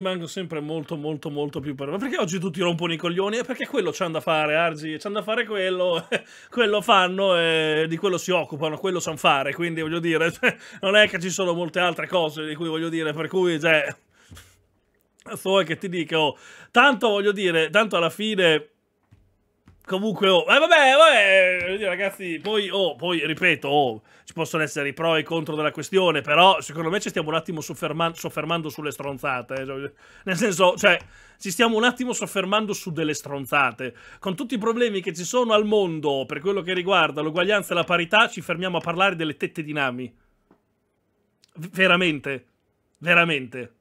rimango sempre molto molto molto più per... perché oggi tutti rompono i coglioni? E perché quello c'hanno da fare, Argi, c'hanno da fare quello, quello fanno e di quello si occupano, quello sanno fare, quindi voglio dire, cioè, non è che ci sono molte altre cose di cui voglio dire, per cui, cioè... Vuoi che ti dico, tanto voglio dire, tanto alla fine Comunque, oh, eh, vabbè, vabbè, ragazzi, poi, oh, poi ripeto, oh, ci possono essere i pro e i contro della questione, però secondo me ci stiamo un attimo sofferma soffermando sulle stronzate. Eh. Cioè, nel senso, cioè, ci stiamo un attimo soffermando su delle stronzate. Con tutti i problemi che ci sono al mondo per quello che riguarda l'uguaglianza e la parità, ci fermiamo a parlare delle tette di Nami. V veramente, veramente.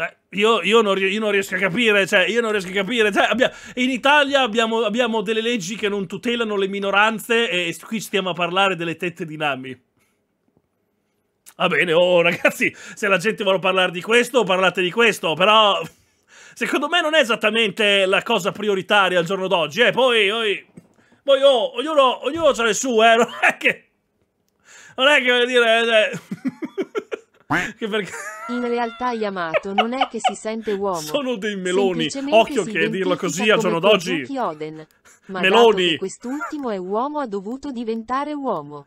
Cioè, io, io, non, io, non, riesco a capire, cioè, io non riesco a capire. Cioè, abbia, in Italia abbiamo, abbiamo, delle leggi che non tutelano le minoranze e, qui stiamo a parlare delle tette di Nami. Va bene, oh ragazzi, se la gente vuole parlare di questo, parlate di questo, però secondo me non è esattamente la cosa prioritaria al giorno d'oggi, eh, poi, poi, poi oh, ognuno, ognuno ha le sue, eh, non è che, non è che, voglio dire... Eh, cioè perché... In realtà Yamato non è che si sente uomo. Sono dei meloni. Occhio che dirlo così al giorno d'oggi. Ma meloni. quest'ultimo è uomo ha dovuto diventare uomo.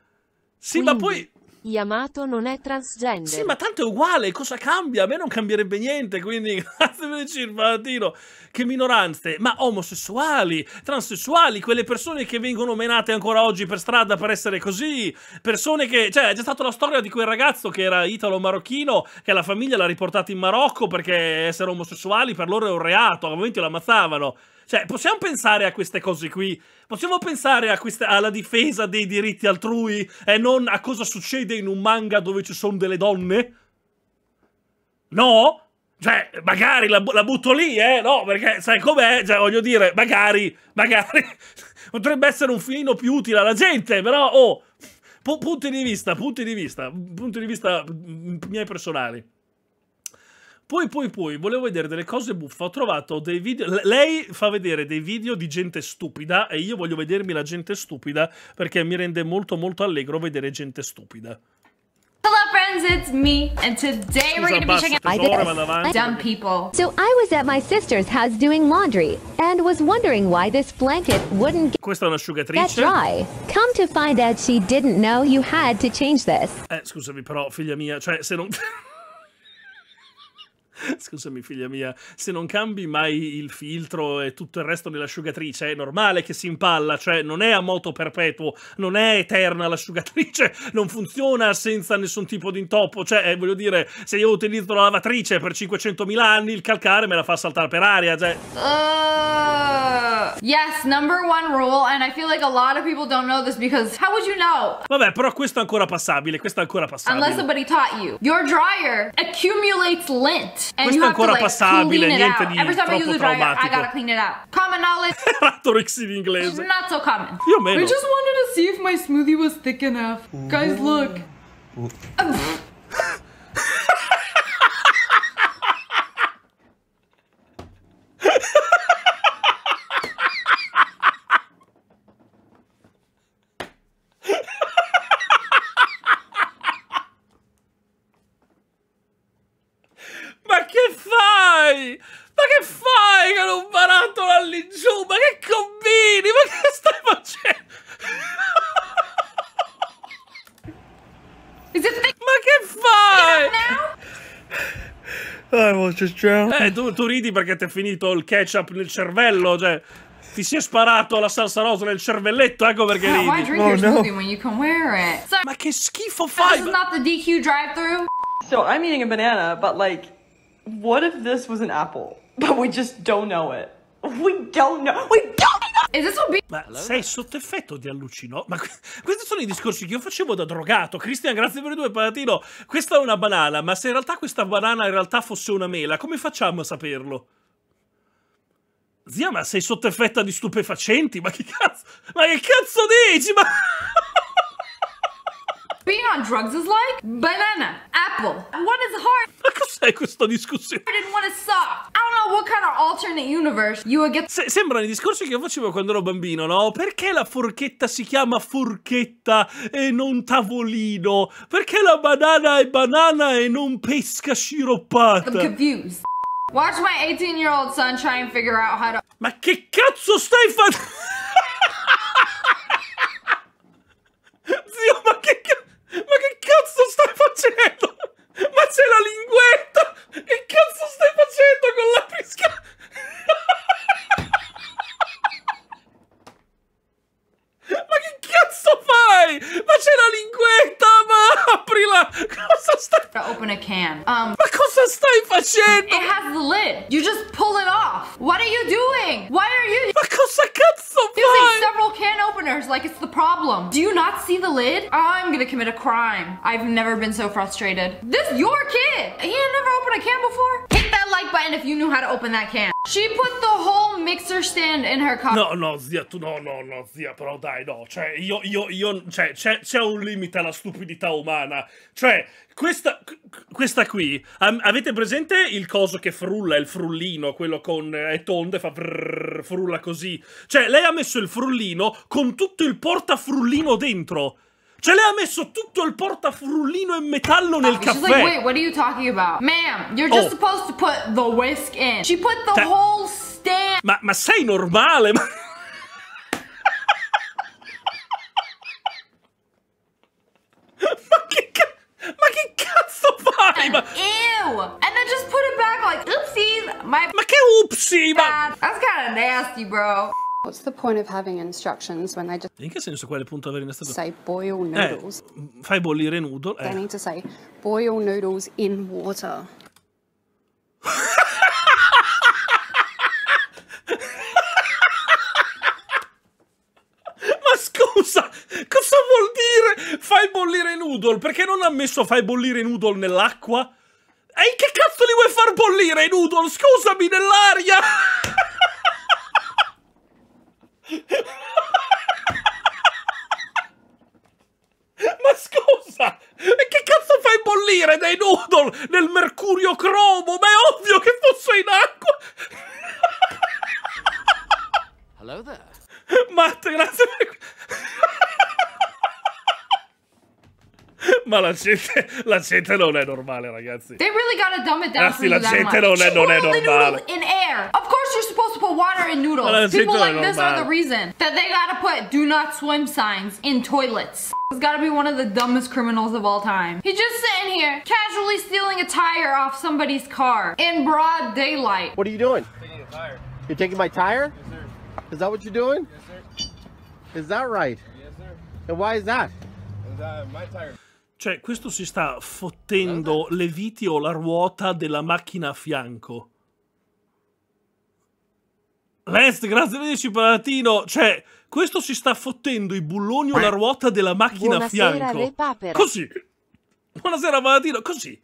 Sì, Quindi, ma poi Yamato non è transgender. Sì, ma tanto è uguale, cosa cambia? A me non cambierebbe niente, quindi grazie per il circolatino. Che minoranze, ma omosessuali, transessuali, quelle persone che vengono menate ancora oggi per strada per essere così, persone che... Cioè, è già stata la storia di quel ragazzo che era italo-marocchino, che la famiglia l'ha riportato in Marocco perché essere omosessuali per loro è un reato, al momento lo ammazzavano. Cioè, possiamo pensare a queste cose qui Possiamo pensare questa, alla difesa dei diritti altrui e non a cosa succede in un manga dove ci sono delle donne? No? Cioè, magari la, la butto lì, eh? No, perché sai com'è? Cioè, voglio dire, magari, magari... potrebbe essere un filino più utile alla gente, però, oh... Punti di vista, punti di vista, punti di vista mm, miei personali. Poi, poi, poi, volevo vedere delle cose buffe. Ho trovato dei video. L lei fa vedere dei video di gente stupida e io voglio vedermi la gente stupida perché mi rende molto, molto allegro vedere gente stupida. Hello friends, it's me, and today we're going to be checking out dumb people. So I was at my sister's house doing laundry and was wondering why this blanket wouldn't get dry. Come to find out she didn't know you had to change this. Eh, scusami però, figlia mia, cioè se non... Scusami, figlia mia, se non cambi mai il filtro e tutto il resto dell'asciugatrice, è normale che si impalla, cioè non è a moto perpetuo, non è eterna l'asciugatrice, non funziona senza nessun tipo di intoppo, cioè, eh, voglio dire, se io utilizzo la lavatrice per 500.000 anni, il calcare me la fa saltare per aria, cioè. Uh, yes, number one rule, and I feel like a lot of people don't know this because how would you know? Vabbè, però questo è ancora passabile, questo è ancora passabile. Unless somebody taught you. Your dryer accumulates lint. Questo è ancora passabile, niente di Every time I use traumatico. Dryer, I gotta clean it out. Common knowledge. Torix in inglese. Not so common. Io meno. We just wanted to see if my smoothie was thick enough. Guys, look. Ma che fai con un barattolo lì giù? Ma che combini? Ma che stai facendo? Ma che fai? Eh, tu, tu ridi perché ti è finito il ketchup nel cervello, cioè ti si è sparato la salsa rosa nel cervelletto, ecco perché yeah, ridi. Oh, no. Ma che schifo fai? This is not the DQ drive-thru. So I'm eating a banana, but like what if this was an apple? But we just don't know it. We don't know. We don't know. Is this what Ma sei sotto effetto di allucinò? Ma que questi sono i discorsi che io facevo da drogato. Cristian, grazie per i due patatino. Questa è una banana, ma se in realtà questa banana in realtà fosse una mela, come facciamo a saperlo? Zia, ma sei sotto effetto di stupefacenti? Ma che cazzo? Ma che cazzo dici? Ma... Being on drugs is like banana, apple. One is hard. Ma cos'è questa discussione? And one is soft. I don't know what kind of alternate universe you would get. Se sembrano i discorsi che facevo quando ero bambino, no? Perché la forchetta si chiama forchetta e non tavolino? Perché la banana è banana e non pesca sciroppata? I'm confused. Watch my 18 year old son try and figure out how to. Ma che cazzo stai facendo? Zio, ma che cazzo. Ma che cazzo stai facendo? Ma c'è la linguetta! Che cazzo stai facendo con la pesca? Ma che cazzo fai? Ma c'è la linguetta, ma aprila! Cosa stai... Open a can. Um, ma cosa stai facendo? It has the lid. You just pull it off. What are you doing? Why are you... Ma cosa cazzo fai? Using several can openers like it's the problem. Do you not see the lid? I'm gonna commit a crime. I've never been so frustrated. This your kid. He never opened a can before. like button if you knew how to open that can. She put the whole mixer stand in her car. No, no, zia, tu no, no, no, zia, però dai, no. Cioè, io, io, io, cioè, c'è un limite alla stupidità umana. Cioè, questa, questa qui, um, avete presente il coso che frulla, il frullino, quello con è tondo e fa brrr, frulla così? Cioè, lei ha messo il frullino con tutto il portafrullino dentro. Ce lei ha messo tutto il portafrullino in metallo nel caffè. like, wait, what are you talking about? Ma'am, you're just oh. supposed to put the whisk in. She put the Te whole stand. Ma, ma sei normale? Ma... che cazzo? fai? Ew! And then just put it back like, oopsies! My... Ma che oopsie? Ma... That's kinda nasty, bro. In che senso quale punto avere un'istruzione? Say boil noodles. Eh, fai bollire noodle. Eh. They need to say boil noodles in water. Ma scusa, cosa vuol dire fai bollire noodle? Perché non ha messo fai bollire noodle nell'acqua? E che cazzo li vuoi far bollire i noodle? Scusami, nell'aria! Ma scusa, e che cazzo fai bollire dei noodle nel mercurio cromo? Ma è ovvio che fosse in acqua! Hello there. Matt, grazie per... Ma la gente, la gente non è normale, ragazzi. They really gotta dumb it down ragazzi, la gente non è, non è normale. in air. Of course you're supposed to put water in noodles. People like this normale. are the reason that they gotta put do not swim signs in toilets. He's gotta be one of the dumbest criminals of all time. He's just sitting here, casually stealing a tire off somebody's car in broad daylight. What are you doing? Taking you're taking my tire? Yes, sir. Is that what you're doing? Yes, sir. Is that right? Yes, sir. And why is that my tire. Cioè, questo si sta fottendo le viti o la ruota della macchina a fianco. Let's, grazie per 10 palatino. Cioè, questo si sta fottendo i bulloni o la ruota della macchina Buonasera, a fianco. Re Paper. Così. Buonasera, palatino. Così.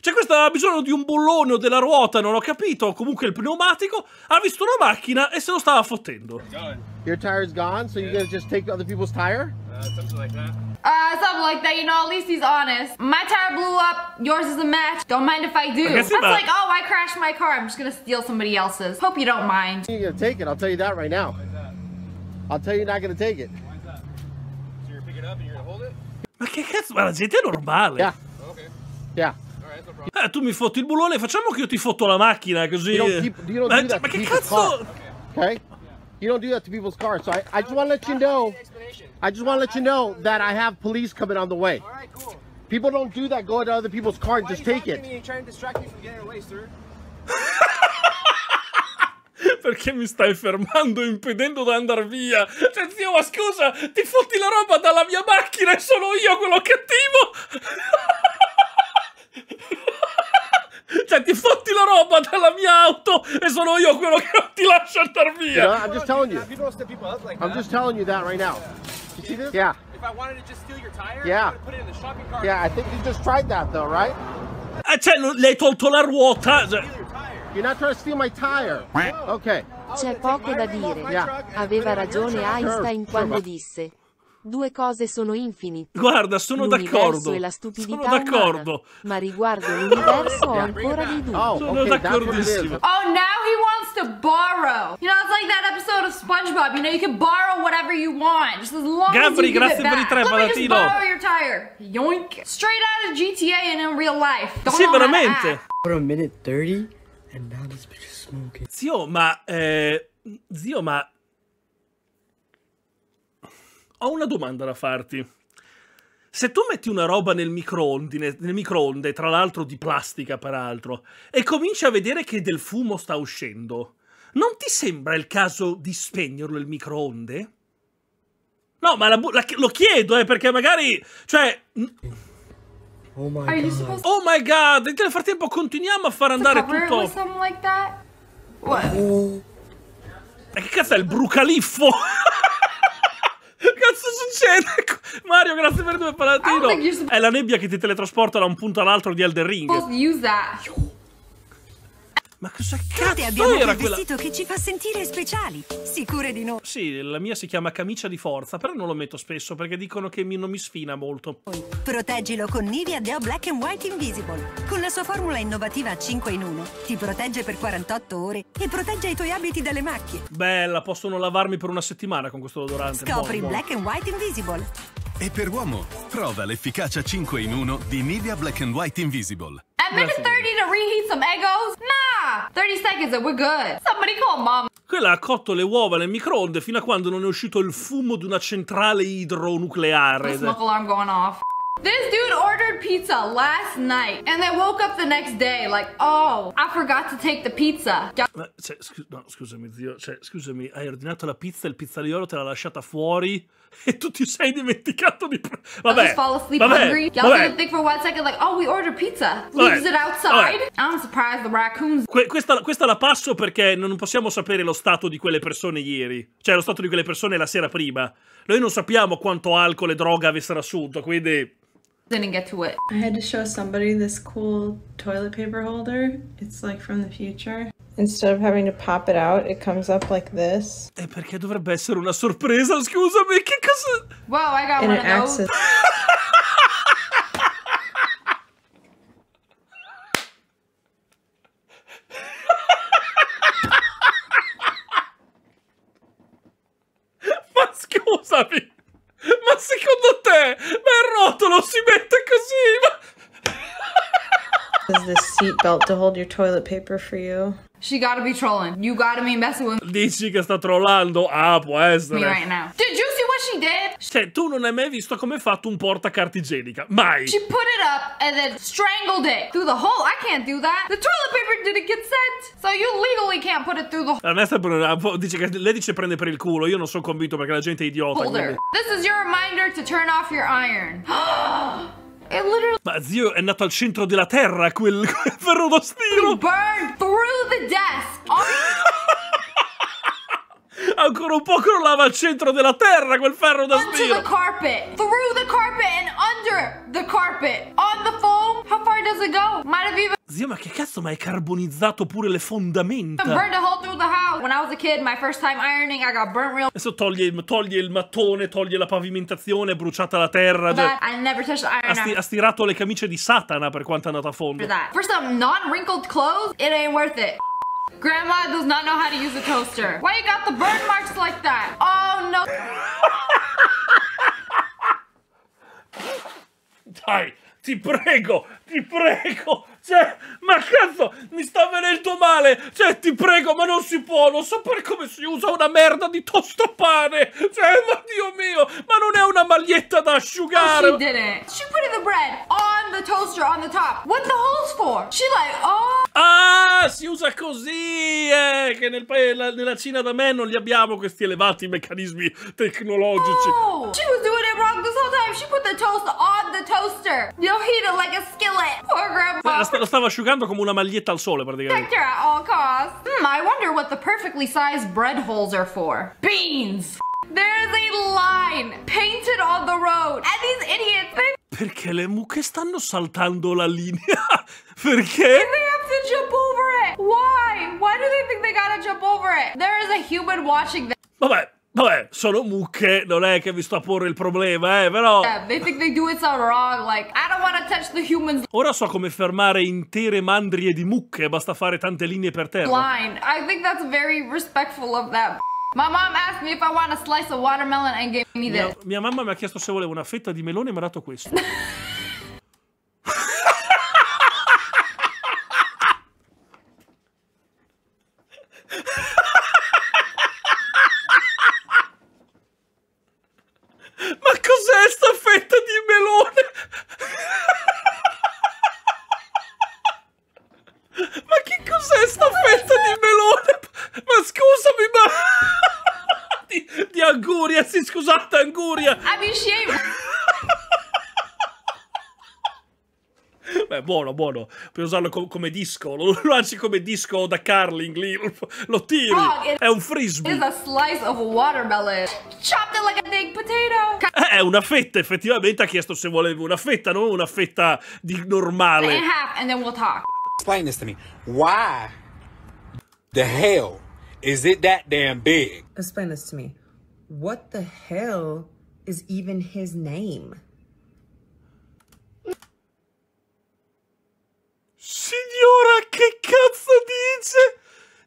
Cioè, questo aveva bisogno di un bullone o della ruota, non ho capito. Comunque il pneumatico ha visto una macchina e se lo stava fottendo. Your tire's gone, so you guys just take other people's tire? Uh, something like that. Uh, something like that, you know, at least he's honest. My tire blew up, yours is a match, don't mind if I do. I That's not. like, oh, I crashed my car, I'm just gonna steal somebody else's. Hope you don't mind. You're gonna take it, I'll tell you that right now. I'll tell you you're not gonna take it. So you're gonna it up and you're gonna hold it? Ma che cazzo, ma la normale. Yeah. Okay. Yeah. All right. no eh, tu mi fotti il bullone, facciamo che io ti fotto la macchina così. You don't, keep, you don't ma, do ma che cazzo? Okay. okay? Yeah. You don't do that to people's cars, so I, I just wanna let you know. I just want to let you know that I have police coming on the way. All right, cool. People don't do that. Go into other people's car and Why just take it. Me? trying to distract you from getting away, sir. Perché mi stai fermando impedendo di andare via? Cioè, zio, ma scusa, ti fotti la roba dalla mia macchina e sono io quello cattivo? cioè, ti fotti la roba dalla mia auto e sono io quello che non ti lascia andare via? You know, I'm just telling you. I'm just telling you that right now. You see this? Yeah. If I wanted to just steal your tire, yeah. I put it in the shopping cart. Yeah, I think you just tried that though, right? Ah, cioè, le hai tolto la ruota. Cioè. You're not trying to steal my tire. No. Okay. Oh, C'è poco da dire. Yeah. Aveva ragione Einstein quando disse Due cose sono infinite. Guarda, sono d'accordo. la stupidità sono d'accordo. ma riguardo l'universo ho ancora dei dubbi. Oh, sono okay, d'accordissimo. Oh, now he wants to borrow. You know, it's like that episode of SpongeBob. You know, you can borrow whatever you want. Just as long Gabri, as you grazie give it per i tre, Let palatino. me just your tire. Yoink. Straight out of GTA and in real life. Don't sì, veramente. For a minute 30 and now this bitch is smoking. Zio, ma... Eh, zio, ma ho una domanda da farti. Se tu metti una roba nel microonde, nel microonde tra l'altro di plastica peraltro, e cominci a vedere che del fumo sta uscendo, non ti sembra il caso di spegnerlo il microonde? No, ma la, la, lo chiedo, eh, perché magari... Cioè... Oh my god. Oh my god! Nel frattempo continuiamo a far andare tutto... Like oh. E che cazzo è il brucaliffo? Cazzo succede? Mario, grazie per il tuo palatino. È la nebbia che ti teletrasporta da un punto all'altro di Elden Ring. Use that. Ma cosa Frate, cazzo abbiamo era un quella? vestito che ci fa sentire speciali, sicure di noi. Sì, la mia si chiama camicia di forza, però non lo metto spesso perché dicono che mi, non mi sfina molto. Proteggilo con Nivea Deo Black and White Invisible. Con la sua formula innovativa 5 in 1 ti protegge per 48 ore e protegge i tuoi abiti dalle macchie. Bella, possono lavarmi per una settimana con questo odorante. Scopri buono, buono. Black and White Invisible. E per uomo, prova l'efficacia 5 in 1 di Nivea Black and White Invisible. A minute 30 to reheat some egos? Nah! 30 seconds and we're good. Somebody call mom. Quella ha cotto le uova nel microonde fino a quando non è uscito il fumo di una centrale idronucleare. Smoke alarm going off. This dude ordered pizza last night and then woke up the next day like, oh, I forgot to take the pizza. Ma, cioè, scu no, scusami, zio, cioè, scusami, hai ordinato la pizza e il pizzaiolo te l'ha lasciata fuori? e tu ti sei dimenticato di... Vabbè, vabbè, vabbè. Second, like, oh, vabbè. Que questa, questa, la passo perché non possiamo sapere lo stato di quelle persone ieri. Cioè, lo stato di quelle persone la sera prima. Noi non sappiamo quanto alcol e droga avessero assunto, quindi... didn't get to it. I had to show somebody this cool toilet paper holder. It's like from the future. Instead of having to pop it out, it comes up like this. E perché dovrebbe essere una sorpresa? Scusami, che cosa? Wow, I got and one of those. Ma scusami. Ma secondo te, ma il rotolo si mette così? Ma... Is this seatbelt to hold your toilet paper for you? She gotta be trolling. You gotta be messing with me. Dici che sta trollando? Ah, può essere. Me right now. Did you see puoi idea. Cioè, tu non hai mai visto come è fatto un porta cartigenica, Mai. She put it up and then strangled it through the hole. I can't do that. The toilet paper didn't get sent. So you legally can't put it through the hole. La maestra dice che lei dice prende per il culo. Io non sono convinto perché la gente è idiota. Holder. Quindi... This is your reminder to turn off your iron. Ma zio è nato al centro della terra quel, quel ferro d'ostino. You burned through the desk. Ancora un po' crollava al centro della terra quel ferro da spiro. Onto the carpet, through the carpet and under the carpet. On the foam, how far does it go? Might have even Zia, ma che cazzo, ma hai carbonizzato pure le fondamenta? Kid, ironing, real... Adesso toglie, toglie, il mattone, toglie la pavimentazione, bruciata la terra. Cioè... Ha, sti ha, stirato le camicie di Satana per quanto è andata a fondo. For that. For some non-wrinkled clothes, it ain't worth it. Grandma does not know how to use a toaster. Why you got the burn marks like that? Oh no. Dai, ti prego, ti prego, Cioè, ma cazzo, mi sta venendo male! Cioè, ti prego, ma non si può! Non so per come si usa una merda di tostapane! Cioè, ma Dio mio! Ma non è una maglietta da asciugare! Oh, she did it! She put the bread on the toaster on the top! What the holes for? She like, oh! Ah, si usa così! Eh, che nel paese, nella Cina da me non li abbiamo questi elevati meccanismi tecnologici! Oh! She was doing it wrong this whole Buster! You'll heat it like a skillet! Poor grandpa! Eh, Lo stavo asciugando come una maglietta al sole, praticamente. Protect her at all costs. Hmm, I wonder what the perfectly sized bread holes are for. Beans! There's a line painted on the road and these idiots they Perché le mucche stanno saltando la linea? Perché? And they have to jump over it. Why? Why do they think they gotta jump over it? There is a human watching them. Vabbè, Vabbè, sono mucche, non è che vi sto a porre il problema, eh, però... Ora so come fermare intere mandrie di mucche, basta fare tante linee per terra. Blind. I think that's very respectful of that My mom asked me if I want a slice of watermelon and gave me this. Mia, mia mamma mi ha chiesto se volevo una fetta di melone e mi ha dato questo. buono, buono. Puoi usarlo co come disco, lo lanci come disco da Carling lì, lo tiri. Oh, è un frisbee. It's a slice of watermelon. Chopped like a big potato. Eh, è una fetta, effettivamente ha chiesto se volevo una fetta, non una fetta di normale. And half and then we'll talk. Explain this to me. Why the hell is it that damn big? Explain this to me. What the hell is even his name? Signora, che cazzo dice?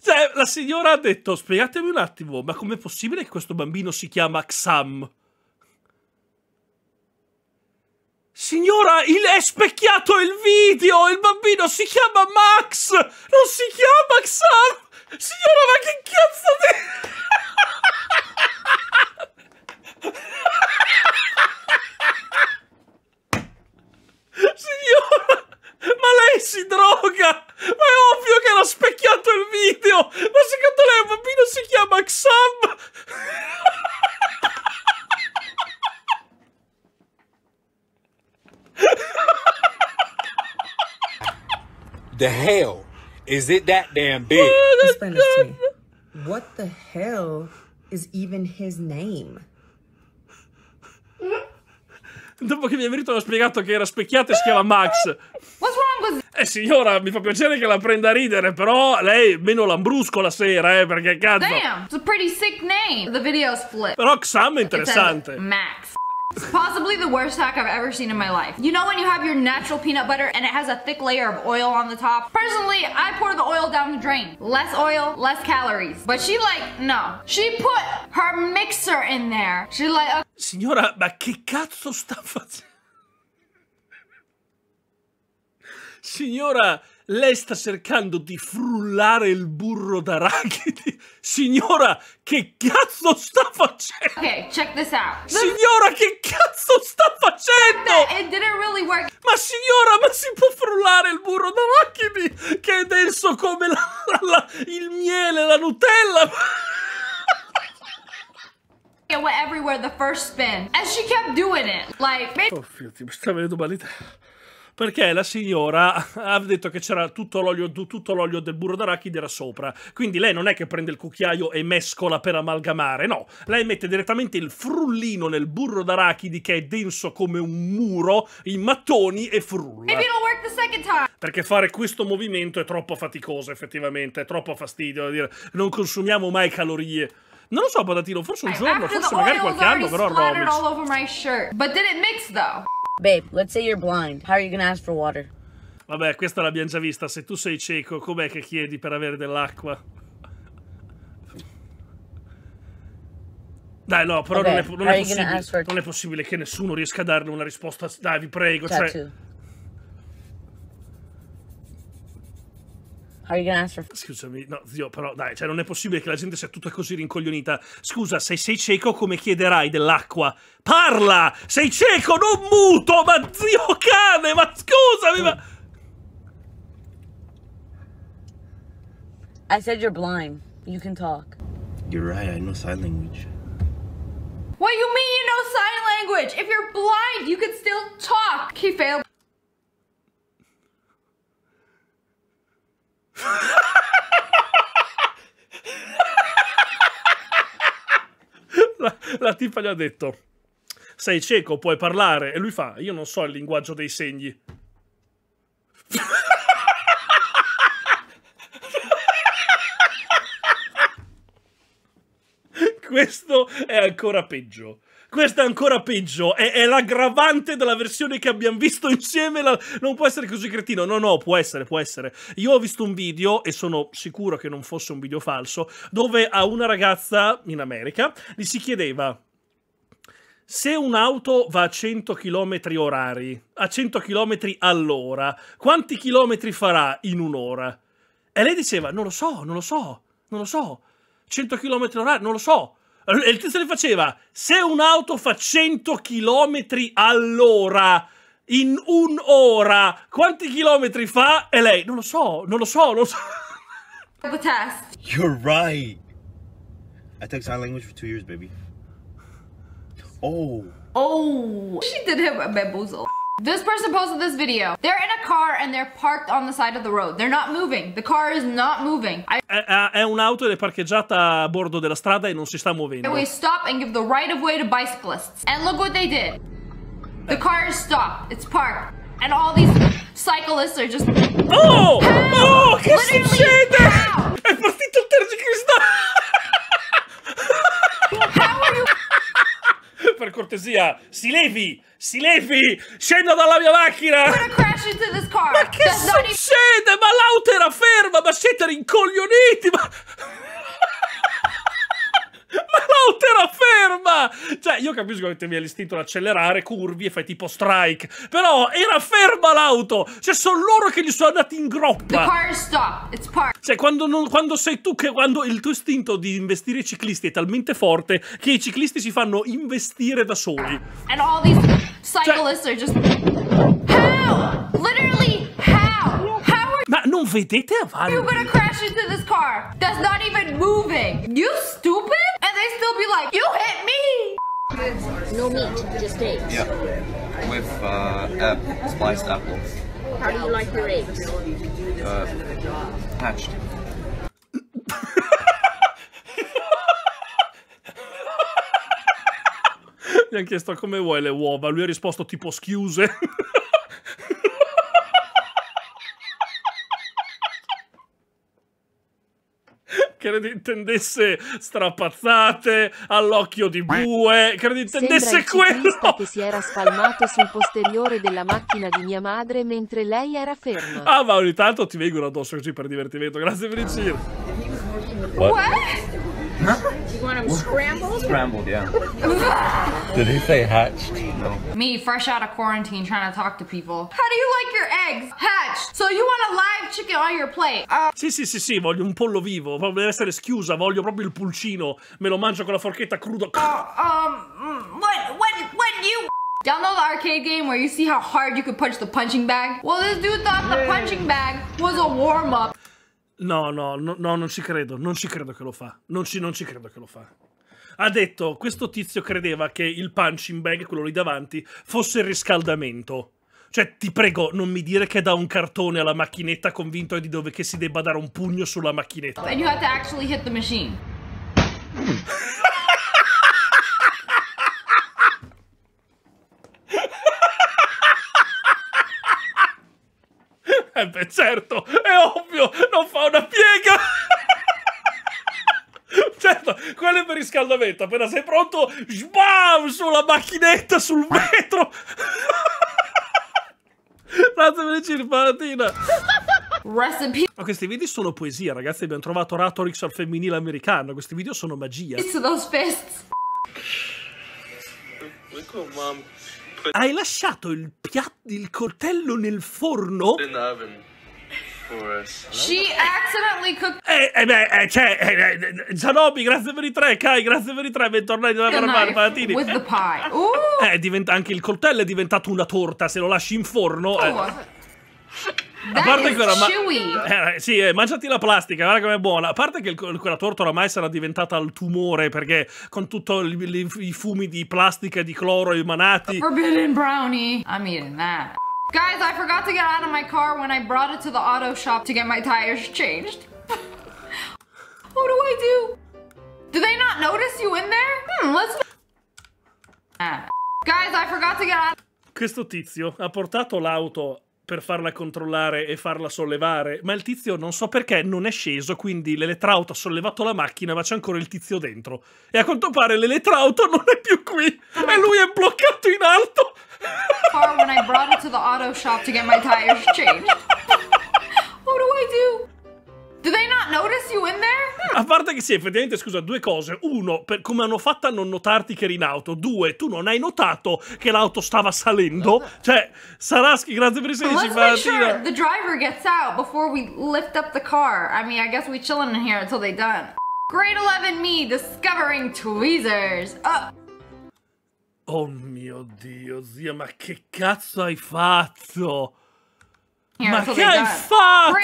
Cioè, la signora ha detto, spiegatemi un attimo, ma com'è possibile che questo bambino si chiama Xam? Signora, il, è specchiato il video! Il bambino si chiama Max! Non si chiama Xam! Signora, ma che cazzo di... Ma lei si droga! Ma è ovvio che specchiato il video! Ma secondo lei un bambino si chiama Xam? The hell is it that damn big? Oh, Explain this to me. What the hell is even his name? Dopo che mi è venuto aveva spiegato che era specchiata e si chiama Max. Eh signora, mi fa piacere che la prenda a ridere, però lei meno lambrusco la sera, eh, perché cazzo. Damn, it's a pretty sick name. The video's flip. Però Xam è interessante. Max. It's possibly the worst hack I've ever seen in my life. You know when you have your natural peanut butter and it has a thick layer of oil on the top? Personally, I pour the oil down the drain. Less oil, less calories. But she like, no. She put her mixer in there. She like, okay. Uh, Signora, ma che cazzo sta facendo? Signora, lei sta cercando di frullare il burro d'arachidi. Signora, che cazzo sta facendo? Ok, check this out. Signora, che cazzo sta facendo? It didn't really work. Ma signora, ma si può frullare il burro d'arachidi? Che è denso come la, la, la, il miele, la Nutella? It went everywhere the first spin. And she kept doing it. Like, oh, fio, ti sta venendo malità perché la signora ha detto che c'era tutto l'olio, del burro d'arachidi era sopra. Quindi lei non è che prende il cucchiaio e mescola per amalgamare, no. Lei mette direttamente il frullino nel burro d'arachidi che è denso come un muro, in mattoni e frulla. Perché fare questo movimento è troppo faticoso effettivamente, è troppo fastidio, dire, non consumiamo mai calorie. Non lo so, patatino, forse un giorno, forse magari qualche anno, però Romics. Babe, let's say you're blind. How are you gonna ask for water? Vabbè, questa l'abbiamo già vista. Se tu sei cieco, com'è che chiedi per avere dell'acqua? Dai, no, però okay. non, è, non, è non, è, possibile, che nessuno riesca a darle una risposta. Dai, vi prego, cioè, Tattoo. cioè... Are you ask for... Scusami, no, zio, però dai, cioè non è possibile che la gente sia tutta così rincoglionita. Scusa, se sei cieco come chiederai dell'acqua? Parla! Sei cieco, non muto! Ma zio cane, ma scusami, ma... I said you're blind. You can talk. You're right, I know sign language. What you mean you know sign language? If you're blind, you can still talk! He failed. la, la tipa gli ha detto: Sei cieco, puoi parlare. E lui fa: Io non so il linguaggio dei segni. Questo è ancora peggio. Questo è ancora peggio. È, è l'aggravante della versione che abbiamo visto insieme. La... non può essere così cretino. No, no, può essere, può essere. Io ho visto un video, e sono sicuro che non fosse un video falso, dove a una ragazza in America gli si chiedeva se un'auto va a 100 km orari, a 100 km all'ora, quanti chilometri farà in un'ora? E lei diceva, non lo so, non lo so, non lo so, 100 km orari, non lo so, e il tizio le faceva, se un'auto fa 100 km all'ora, in un'ora, quanti chilometri fa? E lei, non lo so, non lo so, non lo so. You're right. I took sign language for two years, baby. Oh. Oh. She did have a bamboozle. This person posted this video. They're in a car and they're parked on the side of the road. They're not moving. The car is not moving. I è, è un'auto ed è parcheggiata a bordo della strada e non si sta muovendo. We stop and give the right of way to bicyclists. And look what they did. The car is stopped. It's parked. And all these cyclists are just Oh! How? Oh, che Literally, succede? How? È partito il tergicristallo. How are you Per cortesia, si levi! Silefi, scendo dalla mia macchina! Ma che succede? Ma l'auto era ferma, ma siete rincoglioniti, ma... Ma l'auto era ferma! Cioè, io capisco che ti viene l'istinto ad accelerare, curvi e fai tipo strike. Però era ferma l'auto! Cioè, sono loro che gli sono andati in groppa! car Cioè, quando, non, quando, sei tu che... Quando il tuo istinto di investire i ciclisti è talmente forte che i ciclisti si fanno investire da soli. And all these cioè cyclists cioè, are just... vindictive. You're gonna crash into this car that's not even moving. You stupid? And they still be like, you hit me. No meat, just eggs. Yeah, with uh, uh, spliced apples. How do you like your eggs? Uh, hatched. Gli hanno chiesto come vuoi le uova, lui ha risposto tipo schiuse. credo intendesse strapazzate, all'occhio di bue, credo intendesse quello. che si era spalmato sul posteriore della macchina di mia madre mentre lei era ferma. Ah, ma ogni tanto ti vengono addosso così per divertimento. Grazie per il giro. What? What? Huh? You want them scrambled? Scrambled, yeah. Did he say hatched? No. Me, fresh out of quarantine, trying to talk to people. How do you like your eggs? Hatched. So you want a live chicken on your plate? Uh sì, sì, sì, sì, voglio un pollo vivo. Deve essere schiusa, voglio proprio il pulcino. Me lo mangio con la forchetta crudo. Uh, um, what, what, what you... Download the arcade game where you see how hard you could punch the punching bag? Well, this dude thought the punching bag was a warm-up. No, no, no, no, non ci credo, non ci credo che lo fa. Non ci, non ci credo che lo fa. Ha detto, questo tizio credeva che il punching bag, quello lì davanti, fosse il riscaldamento. Cioè, ti prego, non mi dire che da un cartone alla macchinetta convinto di dove che si debba dare un pugno sulla macchinetta. And you have to actually hit the machine. Eh beh, certo, è ovvio, non fa una piega! certo, quello è per riscaldamento. Appena sei pronto, sbam! Sulla macchinetta, sul vetro! Grazie per le cirpatina! Recipe. Ma questi video sono poesia, ragazzi. Abbiamo trovato Ratorix al femminile americano. Questi video sono magia. It's those fists. Look what mom hai lasciato il, piatto, il coltello nel forno? In the oven. She accidentally cooked. Eh, eh beh, eh, cioè, eh, eh, Gianobi, grazie per i tre, Kai, grazie per i tre, bentornati da Barbara Palatini. With the pie. Ooh. Eh, diventa, anche il coltello è diventato una torta, se lo lasci in forno. Oh, eh a parte che ma- eh, sì, eh, mangiati la plastica, guarda com'è buona. A parte che il, quella torta oramai sarà diventata il tumore perché con tutti i fumi di plastica e di cloro emanati. Forbidden brownie. I'm eating that. Guys, I forgot to get out of my car when I brought it to the auto shop to get my tires changed. what do I do? Do they not notice you in there? Hmm, let's... Ah. Guys, I forgot to get out... Questo tizio ha portato l'auto per farla controllare e farla sollevare, ma il tizio non so perché non è sceso, quindi l'elettrauto ha sollevato la macchina, ma c'è ancora il tizio dentro. E a quanto pare l'elettrauto non è più qui e lui è bloccato in alto. Car when I brought it to the auto shop to get my tires changed. What do I do? Did they not notice you in there? Hmm. A parte che sì, effettivamente, scusa, due cose. Uno, per come hanno fatto a non notarti che eri in auto. Due, tu non hai notato che l'auto stava salendo. Cioè, Saraschi, grazie per i 16 Let's make sure the driver gets out before we lift up the car. I mean, I guess we chilling in here until they done. Grade 11 me discovering tweezers. Oh. oh mio Dio, zia, ma che cazzo hai fatto? Here, Ma che hai fatto?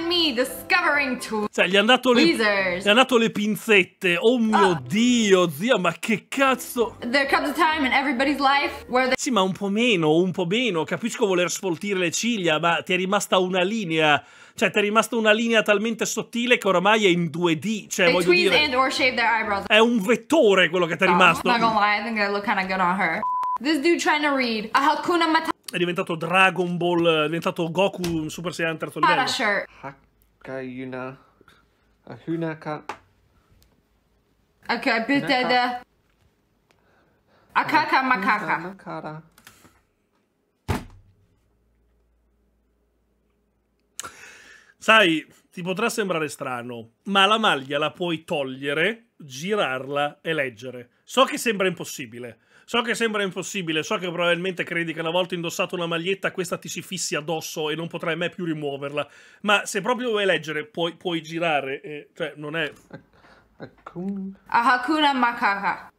Me, cioè, gli hanno dato, le... dato le pinzette. Oh mio uh. dio, zia, ma che cazzo. There comes a time in everybody's life where they... Sì, ma un po' meno, un po' meno. Capisco voler sfoltire le ciglia, ma ti è rimasta una linea. Cioè, ti è rimasta una linea talmente sottile che oramai è in 2D. Cioè, they voglio dire. È un vettore quello che ti è ah, rimasto. Oh, I'm not gonna lie, I think I look kinda good on her. This dude trying to read a Hakuna Matata è diventato Dragon Ball, è diventato Goku Super Saiyan terzo livello. Parasher. Hakayuna. Hunaka. Ok, più te da. Akaka Makaka. Sai, ti potrà sembrare strano, ma la maglia la puoi togliere, girarla e leggere. So che sembra impossibile, So che sembra impossibile, so che probabilmente credi che una volta indossato una maglietta questa ti si fissi addosso e non potrai mai più rimuoverla, ma se proprio vuoi leggere puoi, puoi girare, eh, cioè non è... Akun... Hakuna Makaka.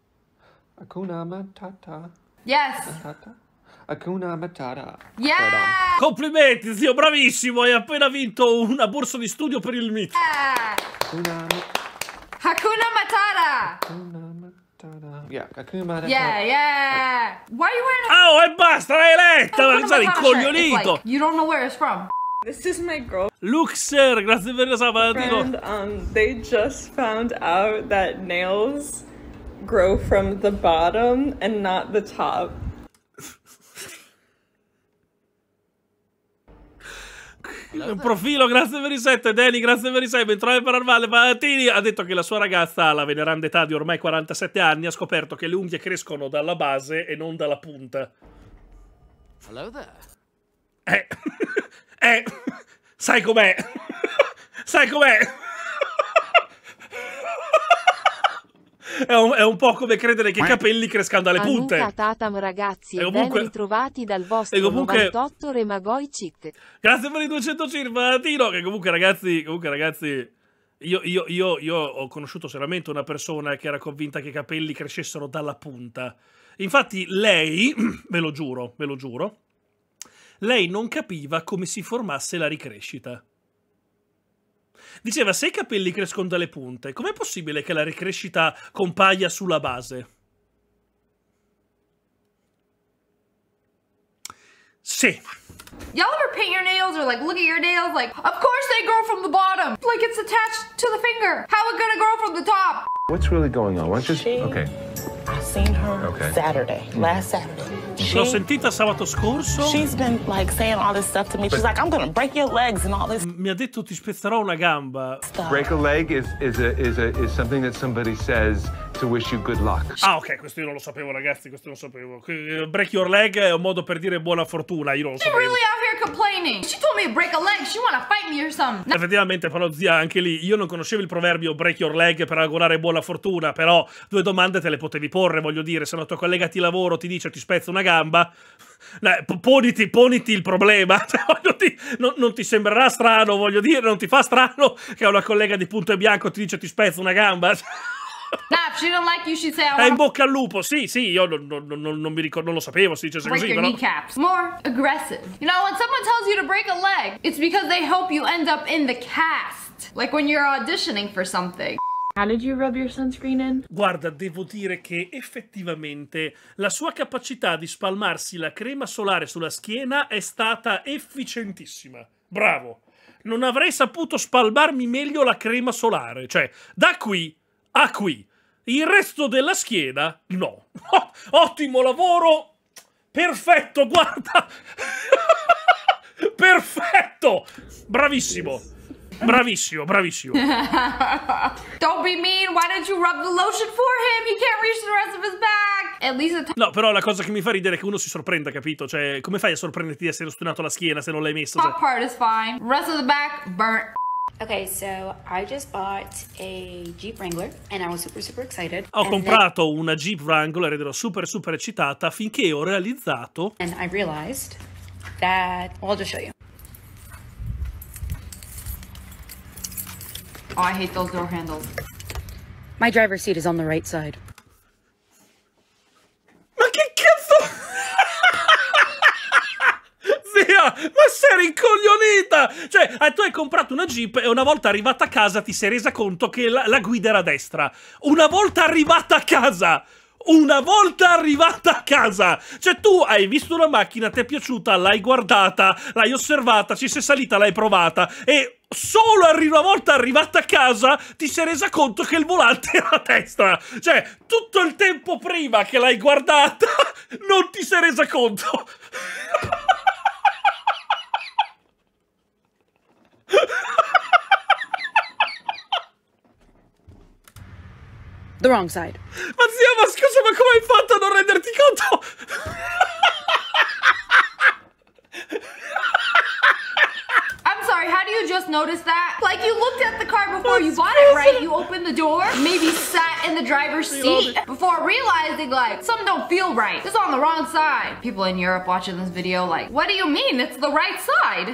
Hakuna Matata. Yes. Matata. Hakuna Matata. Yeah! Complimenti, zio, bravissimo! Hai appena vinto una borsa di studio per il MIT. Yeah. Hakuna... Hakuna Matata! Hakuna... Yeah, Yeah, yeah. Why are you wearing a Oh, I basta, l'hai Ma sei you don't know where it's from. This is my girl. Luxer, grazie per la sabatina. Um, they just found out that nails grow from the bottom and not the top. un Profilo, grazie per i 7. Dani, grazie per i 6. Bentrovi per Arvalle Palatini. Ha detto che la sua ragazza, alla veneranda età di ormai 47 anni, ha scoperto che le unghie crescono dalla base e non dalla punta. Hello there. Eh, eh, sai com'è? sai com'è? È un, è un, po' come credere che i capelli crescano dalle punte. Tatam ragazzi, e comunque... ben ritrovati dal vostro e comunque... 98 Remagoicic. Grazie per i 200 circa, Tino, che comunque ragazzi, comunque ragazzi... Io, io, io, io, ho conosciuto solamente una persona che era convinta che i capelli crescessero dalla punta. Infatti lei, ve lo giuro, ve lo giuro, lei non capiva come si formasse la ricrescita. Diceva, se i capelli crescono dalle punte, com'è possibile che la ricrescita compaia sulla base? Sì. Y'all ever paint your nails or like look at your nails like, of course they grow from the bottom. Like it's attached to the finger. How it gonna grow from the top? What's really going on? What's just... Okay. I seen her okay. Saturday, last Saturday. She, L'ho sentita sabato scorso. She's been like saying all this stuff to me. She's like, I'm gonna break your legs and all this. Mi ha detto ti spezzerò una gamba. Stuff. Break a leg is, is, a, is, a, is something that somebody says to wish you good luck. Ah, ok, questo io non lo sapevo, ragazzi. Questo non lo sapevo. Eh, break your leg è un modo per dire buona fortuna. Io non lo so. really out here complaining. She told me break a leg. She wanna fight me or something. Eh, effettivamente, però, zia, anche lì io non conoscevo il proverbio break your leg per augurare buona fortuna. Però, due domande te le potevi porre, voglio dire. Se una tua collega ti lavoro ti dice ti spezzo una gamba, poniti, poniti il problema. Cioè, non, non, ti sembrerà strano, voglio dire, non ti fa strano che una collega di punto e bianco ti dice ti spezzo una gamba. Nah, she don't like you, she say wanna... È in bocca al lupo, sì, sì, io non, non, non, non mi ricordo, non lo sapevo si cioè, dicesse break così, però... kneecaps. More aggressive. You know, when someone tells you to break a leg, it's because they hope you end up in the cast. Like when you're auditioning for something. How did you rub your sunscreen in? Guarda, devo dire che effettivamente la sua capacità di spalmarsi la crema solare sulla schiena è stata efficientissima. Bravo! Non avrei saputo spalmarmi meglio la crema solare. Cioè, da qui a ah, qui. Il resto della schiena, no. Oh, ottimo lavoro! Perfetto, guarda! Perfetto! Bravissimo! Bravissimo, bravissimo. Don't be mean, why don't you rub the lotion for him? He can't reach the rest of his back. At least no, però la cosa che mi fa ridere è che uno si sorprenda, capito? Cioè, come fai a sorprenderti di essere stunato la schiena se non l'hai messo? Top cioè? part is fine. Rest of the back burnt. Okay, so I just bought a Jeep Wrangler and I was super super excited. Ho comprato then... una Jeep Wrangler ed ero super super eccitata finché ho realizzato And I realized that well, I'll just show you. Oh, I hate those door handles. My driver's seat is on the right side. Ma che cazzo? via! Ma sei rincoglionita! Cioè, eh, tu hai comprato una Jeep e una volta arrivata a casa ti sei resa conto che la, la guida era a destra. Una volta arrivata a casa! una volta arrivata a casa. Cioè, tu hai visto una macchina, ti è piaciuta, l'hai guardata, l'hai osservata, ci sei salita, l'hai provata e. Solo una volta arrivata a casa ti sei resa conto che il volante era a destra. Cioè, tutto il tempo prima che l'hai guardata non ti sei resa conto. The wrong side. Ma zia, ma scusa, ma come hai fatto a non renderti conto? I'm sorry, how do you just notice that? Like, you looked at the car before you bought it, right? You opened the door, maybe sat in the driver's seat before realizing, like, something don't feel right. It's on the wrong side. People in Europe watching this video, like, what do you mean? It's the right side.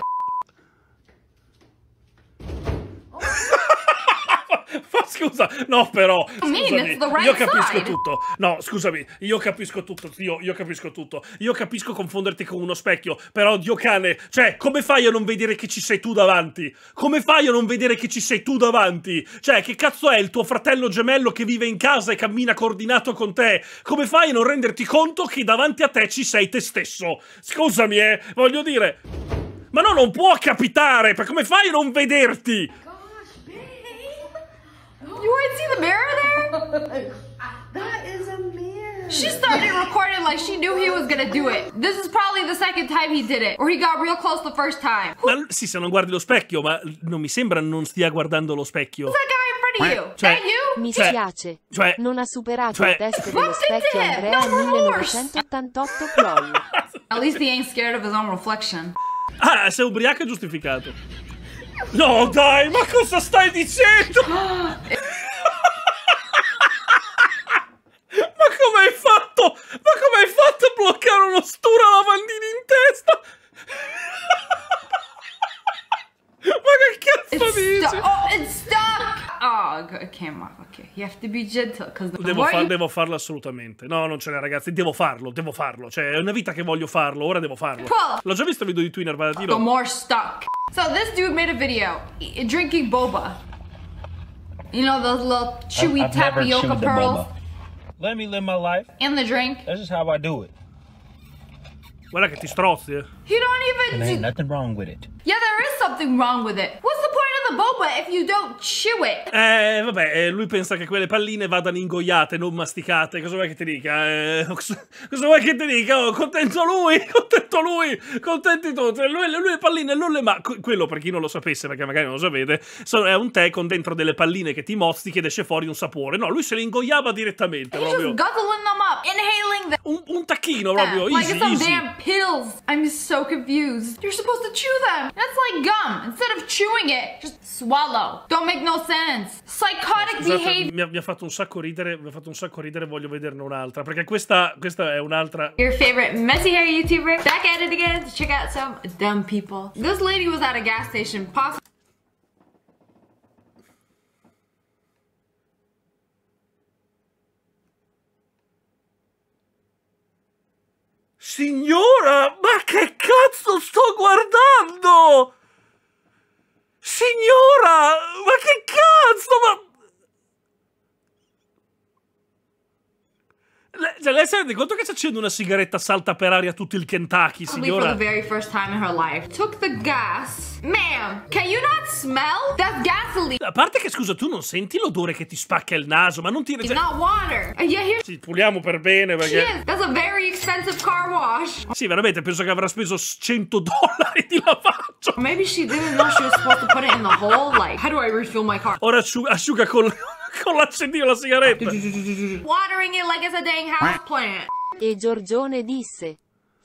scusa, no però, scusami, io capisco tutto. No, scusami, io capisco tutto, io, io capisco tutto. Io capisco confonderti con uno specchio, però Dio cane, cioè, come fai a non vedere che ci sei tu davanti? Come fai a non vedere che ci sei tu davanti? Cioè, che cazzo è il tuo fratello gemello che vive in casa e cammina coordinato con te? Come fai a non renderti conto che davanti a te ci sei te stesso? Scusami, eh, voglio dire... Ma no, non può capitare! Come fai a non vederti? You ain't see the mirror there? that is a mirror. She started recording like she knew he was gonna do it. This is probably the second time he did it, or he got real close the first time. Ma, sì, se non guardi lo specchio, ma non mi sembra non stia guardando lo specchio. Oh, cioè, cioè, you. Cioè, mi cioè, spiace, cioè, non ha superato il cioè, test dello specchio Andrea no 1988 Ploy. At least he ain't scared of his own reflection. Ah, sei ubriaco è giustificato. No dai, ma cosa stai dicendo? Ah. ma come hai fatto? Ma come hai fatto a bloccare uno stura lavandini in testa? ma che cazzo it's dici? oh, it's stuck! Oh, ok, ma ok. You have to be gentle. Devo, far, devo, farlo assolutamente. No, non ce n'è, ragazzi. Devo farlo, devo farlo. Cioè, è una vita che voglio farlo, ora devo farlo. L'ho già visto il video di Twinner, vale a dire. more stuck. So this dude made a video drinking boba. You know those little chewy I've, I've tapioca pearls? Let me live my life. In the drink. This is how I do it. Guarda che ti strozzi, eh. You don't even. And ain't nothing wrong with it. Yeah, there is something wrong with it. What's the point of the boba if you don't chew it? Eh, vabbè, eh, lui pensa che quelle palline vadano ingoiate, non masticate. Cosa vuoi che ti dica? Eh, cosa vuoi che ti dica? Oh, contento lui, contento lui, contenti tutti. Lui, lui le palline non le ma. Quello, per chi non lo sapesse, perché magari non lo sapete, è un tè con dentro delle palline che ti mostichi ed esce fuori un sapore. No, lui se le ingoiava direttamente. Proprio. Just guzzling them up, inhaling them. Un, un tacchino proprio, uh, easy, like easy. damn pills. I'm so so confused. You're supposed to chew them. That's like gum. Instead of chewing it, just swallow. Don't make no sense. Psychotic Scusate, behavior. Mi ha, mi ha, fatto un sacco ridere, mi ha fatto un sacco ridere, voglio vederne un'altra. Perché questa, questa è un'altra. Your favorite messy hair YouTuber back at it again to check out some dumb people. This lady was at a gas station possibly Signora, ma che cazzo sto guardando? Signora, ma che cazzo? Ma... Cioè, lei si rende conto che si accende una sigaretta salta per aria tutto il Kentucky, signora? Probably for the very first time in her life. Took the gas Ma'am, can you not smell? That's gasoline. A parte che, scusa, tu non senti l'odore che ti spacca il naso, ma non ti... It's not water. Yeah, here... puliamo per bene, perché... Yes, that's a very expensive car wash. Sì, veramente, penso che avrà speso 100 dollari di lavaggio. Maybe she didn't know she was supposed to put it in the hole. Like, how do I refill my car? Ora asciuga, asciuga con... con l'accendino la sigaretta. Watering it like it's a dang house plant. E Giorgione disse...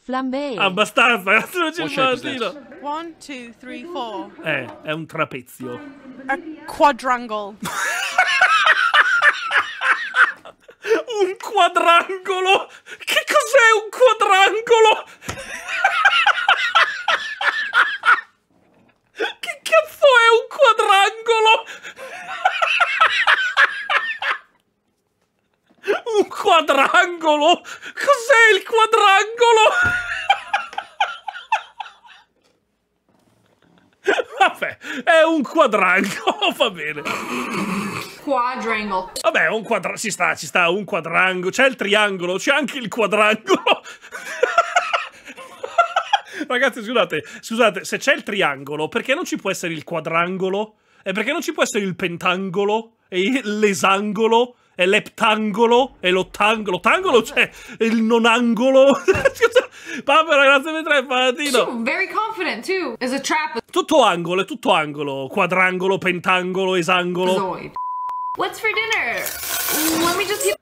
Flambe. Abbastanza, ragazzi, non c'è un One, two, three, four. Eh, è un trapezio. A quadrangle. un quadrangolo? Che cos'è un quadrangolo? che cazzo è un quadrangolo? Un quadrangolo? Cos'è il quadrangolo? Vabbè, è un quadrangolo, va bene. Quadrangolo. Vabbè, un quadrangolo, ci sta, ci sta, un quadrangolo. C'è il triangolo, c'è anche il quadrangolo. Ragazzi, scusate, scusate, se c'è il triangolo, perché non ci può essere il quadrangolo? E perché non ci può essere il pentangolo? E l'esangolo? è l'eptangolo, e l'ottangolo, tangolo c'è, cioè, il nonangolo. Papera, grazie per tre, Palatino. Very confident too, is a trap. Tutto angolo, è tutto angolo, quadrangolo, pentangolo, esangolo. Zoid. What's for dinner? Let me just...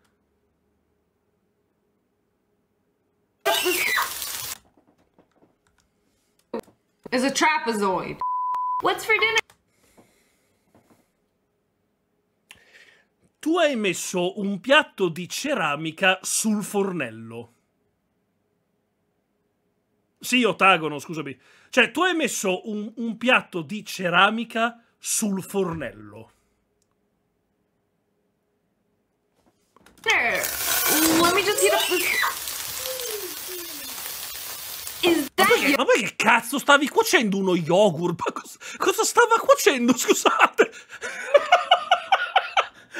Is a trapezoid. What's for dinner? tu hai messo un piatto di ceramica sul fornello. Sì, ottagono, scusami. Cioè, tu hai messo un, un piatto di ceramica sul fornello. Eh, ma, poi, che cazzo stavi cuocendo uno yogurt? cosa, cosa stava cuocendo? Scusate.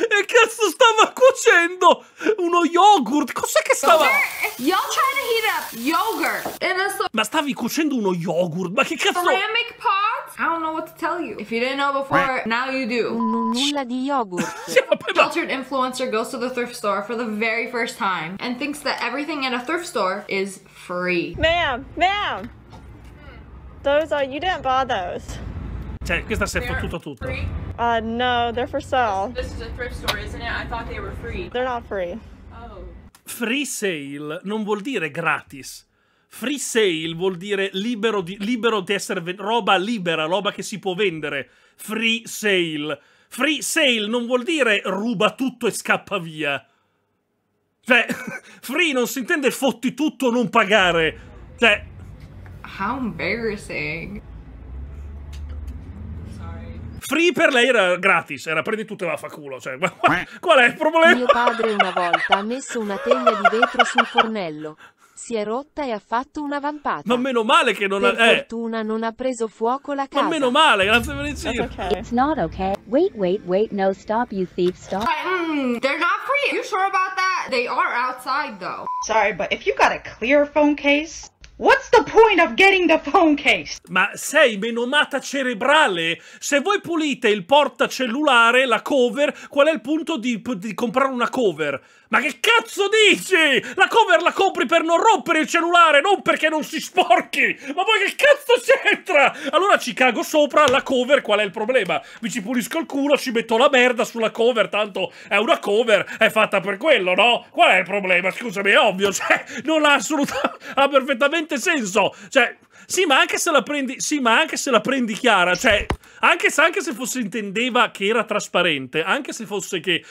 E cazzo stava cuocendo uno yogurt? Cos'è che stava? Ma stavi cuocendo uno yogurt? Ma che cazzo? Ceramic pots? I don't know what to tell you. If you didn't know before, eh. now you do. nulla di yogurt. sì, vabbè, ma... Cultured influencer goes to the thrift store for the very first time and thinks that everything at a thrift store is free. Ma'am, ma'am. Those are you didn't buy those. Cioè, questa si è fottuta tutto. Free. Uh, no, they're for sale. This is a thrift store, isn't it? I thought they were free. They're not free. Oh. Free sale non vuol dire gratis. Free sale vuol dire libero di, libero di essere roba libera, roba che si può vendere. Free sale. Free sale non vuol dire ruba tutto e scappa via. Cioè, free non si intende fotti tutto non pagare. Cioè... How embarrassing. Free per lei era gratis, era prendi tutto e va a fa culo. Cioè, ma, qual è il problema? Mio padre una volta ha messo una teglia di vetro sul fornello. Si è rotta e ha fatto una vampata. Ma meno male che non per ha. Eh. fortuna non ha preso fuoco la casa. Ma meno male, grazie Valentina. Okay. It's not okay. Wait, wait, wait, no, stop, you thief, stop. Mm, they're not free. Are you sure about that? They are outside though. Sorry, but if you got a clear phone case. What's the point of getting the phone case? Ma sei menomata cerebrale? Se voi pulite il portacellulare, la cover, qual è il punto di, di comprare una cover? Ma che cazzo dici? La cover la compri per non rompere il cellulare, non perché non si sporchi! Ma poi che cazzo c'entra? Allora ci cago sopra la cover, qual è il problema? Mi ci pulisco il culo, ci metto la merda sulla cover, tanto è una cover, è fatta per quello, no? Qual è il problema? Scusami, è ovvio, cioè, non ha assolutamente... ha perfettamente senso, cioè... Sì, ma anche se la prendi, sì, ma anche se la prendi chiara, cioè, anche se, anche se fosse intendeva che era trasparente, anche se fosse che,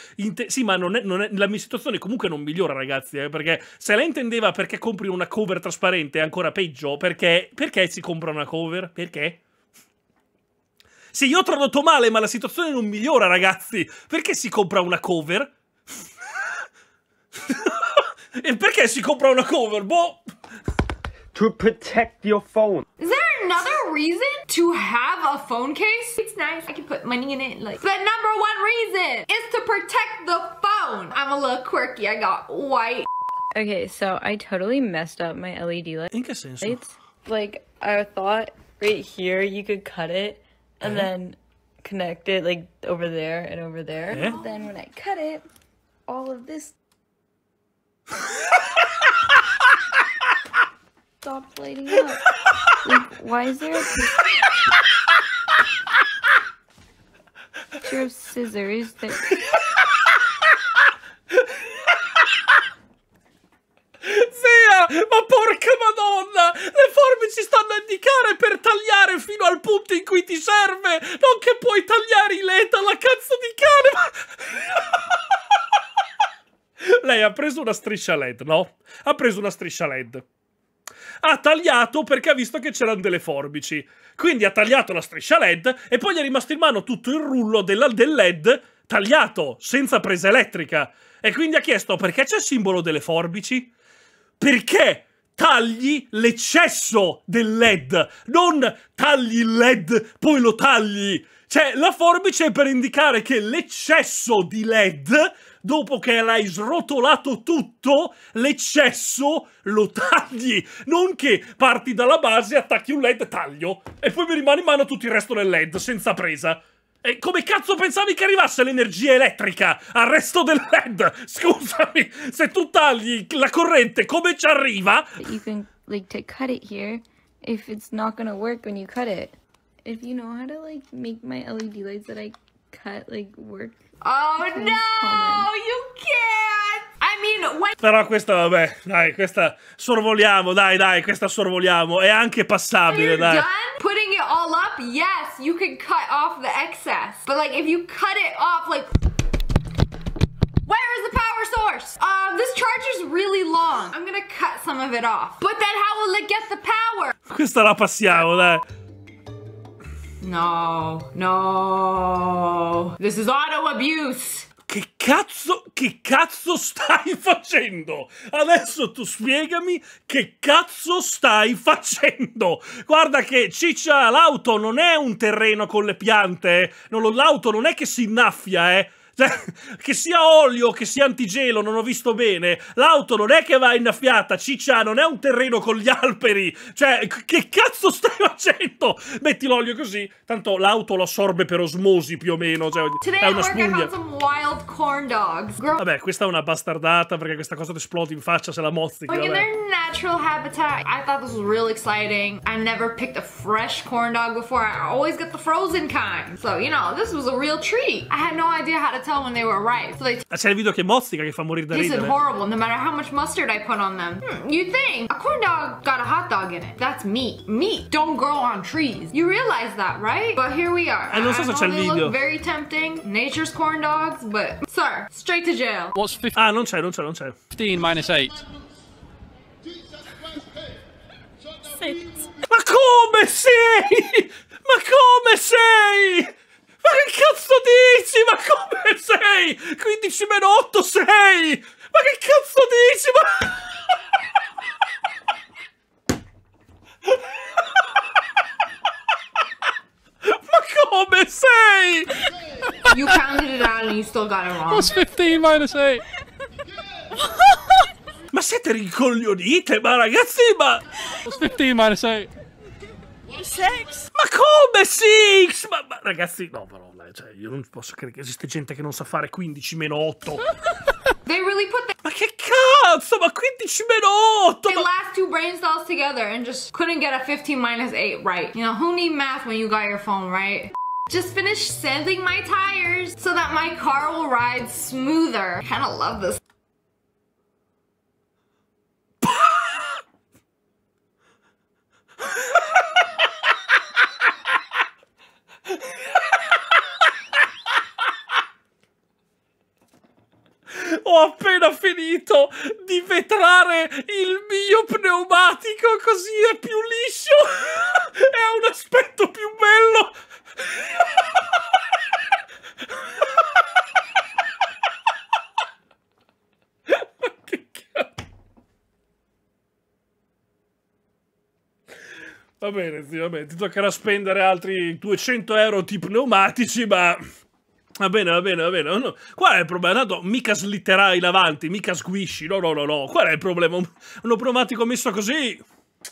sì, ma non è, non è, la mia situazione comunque non migliora, ragazzi, eh, perché se lei intendeva perché compri una cover trasparente è ancora peggio, perché, perché si compra una cover? Perché? Sì, io ho tradotto male, ma la situazione non migliora, ragazzi. Perché si compra una cover? e perché si compra una cover? Boh... to protect your phone. Is there another reason to have a phone case? It's nice. I can put money in it. Like, the number one reason is to protect the phone. I'm a little quirky. I got white. Okay, so I totally messed up my LED light. I think I Like, I thought right here you could cut it and yeah. then connect it like over there and over there. Yeah. Then when I cut it, all of this stopped lighting up. like, why is there a picture of scissors that... Zia, ma porca madonna! Le forbici stanno a indicare per tagliare fino al punto in cui ti serve! Non che puoi tagliare in letta la cazzo di cane, ma... Lei ha preso una striscia LED, no? Ha preso una striscia LED ha tagliato perché ha visto che c'erano delle forbici. Quindi ha tagliato la striscia LED e poi gli è rimasto in mano tutto il rullo della, del LED tagliato, senza presa elettrica. E quindi ha chiesto perché c'è il simbolo delle forbici? Perché tagli l'eccesso del LED, non tagli il LED, poi lo tagli. Cioè, la forbice è per indicare che l'eccesso di LED, dopo che l'hai srotolato tutto, l'eccesso lo tagli. Non che parti dalla base, attacchi un LED, taglio, e poi mi rimane in mano tutto il resto del LED, senza presa. E come cazzo pensavi che arrivasse l'energia elettrica al resto del LED? Scusami, se tu tagli la corrente, come ci arriva? You can like to cut it here if it's not gonna work when you cut it. if you know how to like make my LED lights that I cut like work. Oh no, you can't! I mean, when... Però questa, vabbè, dai, questa sorvoliamo, dai, dai, questa sorvoliamo. È anche passabile, dai. Done putting it all up, yes, you can cut off the excess. But like, if you cut it off, like... Where is the power source? Um, this charger's really long. I'm gonna cut some of it off. But then how will it get the power? Questa la passiamo, dai. No, no. This is auto abuse. Che cazzo, che cazzo stai facendo? Adesso tu spiegami che cazzo stai facendo. Guarda che ciccia, l'auto non è un terreno con le piante. Eh. l'auto non è che si innaffia, eh. Cioè, che sia olio, che sia antigelo, non ho visto bene. L'auto non è che va innaffiata, ciccia, non è un terreno con gli alberi. Cioè, che cazzo stai facendo? Metti l'olio così, tanto l'auto lo assorbe per osmosi più o meno. Cioè, Today è una spugna. Vabbè, questa è una bastardata perché questa cosa ti esplode in faccia se la mozzi. Like in their natural habitat, I thought this was real exciting. I never picked a fresh corn dog before. I always get the frozen kind. So, you know, this was a real treat. I had no idea how to tell when they were ripe. So they C'è il video che mozzica che fa morire da This is horrible no matter how much mustard I put on them. Hmm, you think a corn dog got a hot dog in it. That's meat. Meat don't grow on trees. You realize that, right? But here we are. so I c'è know il they video. look very tempting. Nature's corn dogs, but sir, straight to jail. What's Ah, non c'è, non c'è, non c'è. 15 minus 8? Ma come sei? Ma come sei? dici? Ma come sei? 15 meno 8 6! Ma che cazzo dici? Ma... Ma come sei? You counted it out and you still got it wrong. Was 15 minus 8. ma siete rincoglionite, ma ragazzi, ma... Was 15 minus 8. sex? Ma come six? Ma, ma ragazzi, no, però, cioè, io non posso credere che esiste gente che non sa fare 15 meno 8. really put the. ma che cazzo? Ma 15 meno 8? They ma... last two brain cells together and just couldn't get a 15 minus 8 right. You know, who need math when you got your phone, right? Just finished sanding my tires so that my car will ride smoother. Kinda love this ho appena finito di vetrare il mio pneumatico così è più liscio e ha un aspetto più bello. Va bene, zio, va bene. Ti toccherà spendere altri 200 euro di pneumatici, ma Va bene, va bene, va bene. Oh, no. Qual è il problema? Tanto mica slitterai l'avanti, mica sguisci. No, no, no, no. Qual è il problema? Un, uno pneumatico messo così.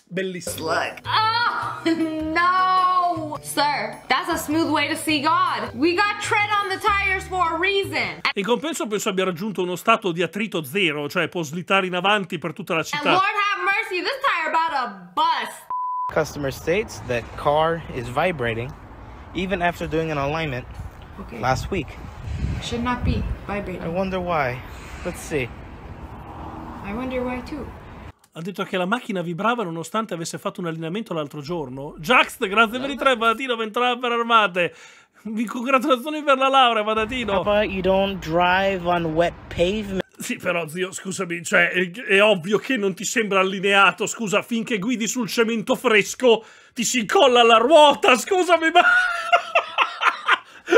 Bellissimo. Look. Oh, no! Sir, that's a smooth way to see God. We got tread on the tires for a reason. In compenso penso abbia raggiunto uno stato di attrito zero, cioè può slittare in avanti per tutta la città. And Lord have mercy, this tire about a bust. Customer states that car is vibrating even after doing an alignment. Okay. Last week. Should not be vibrating. I wonder why. Let's see. I wonder why too. Ha detto che la macchina vibrava nonostante avesse fatto un allenamento l'altro giorno. Jax, grazie per i tre, Badatino, per entrare per armate. Mi congratulazioni per la laurea, Badatino. Papa, you don't drive on wet pavement. Sì, però zio, scusami, cioè, è, è, ovvio che non ti sembra allineato, scusa, finché guidi sul cemento fresco ti si incolla la ruota, scusami, ma...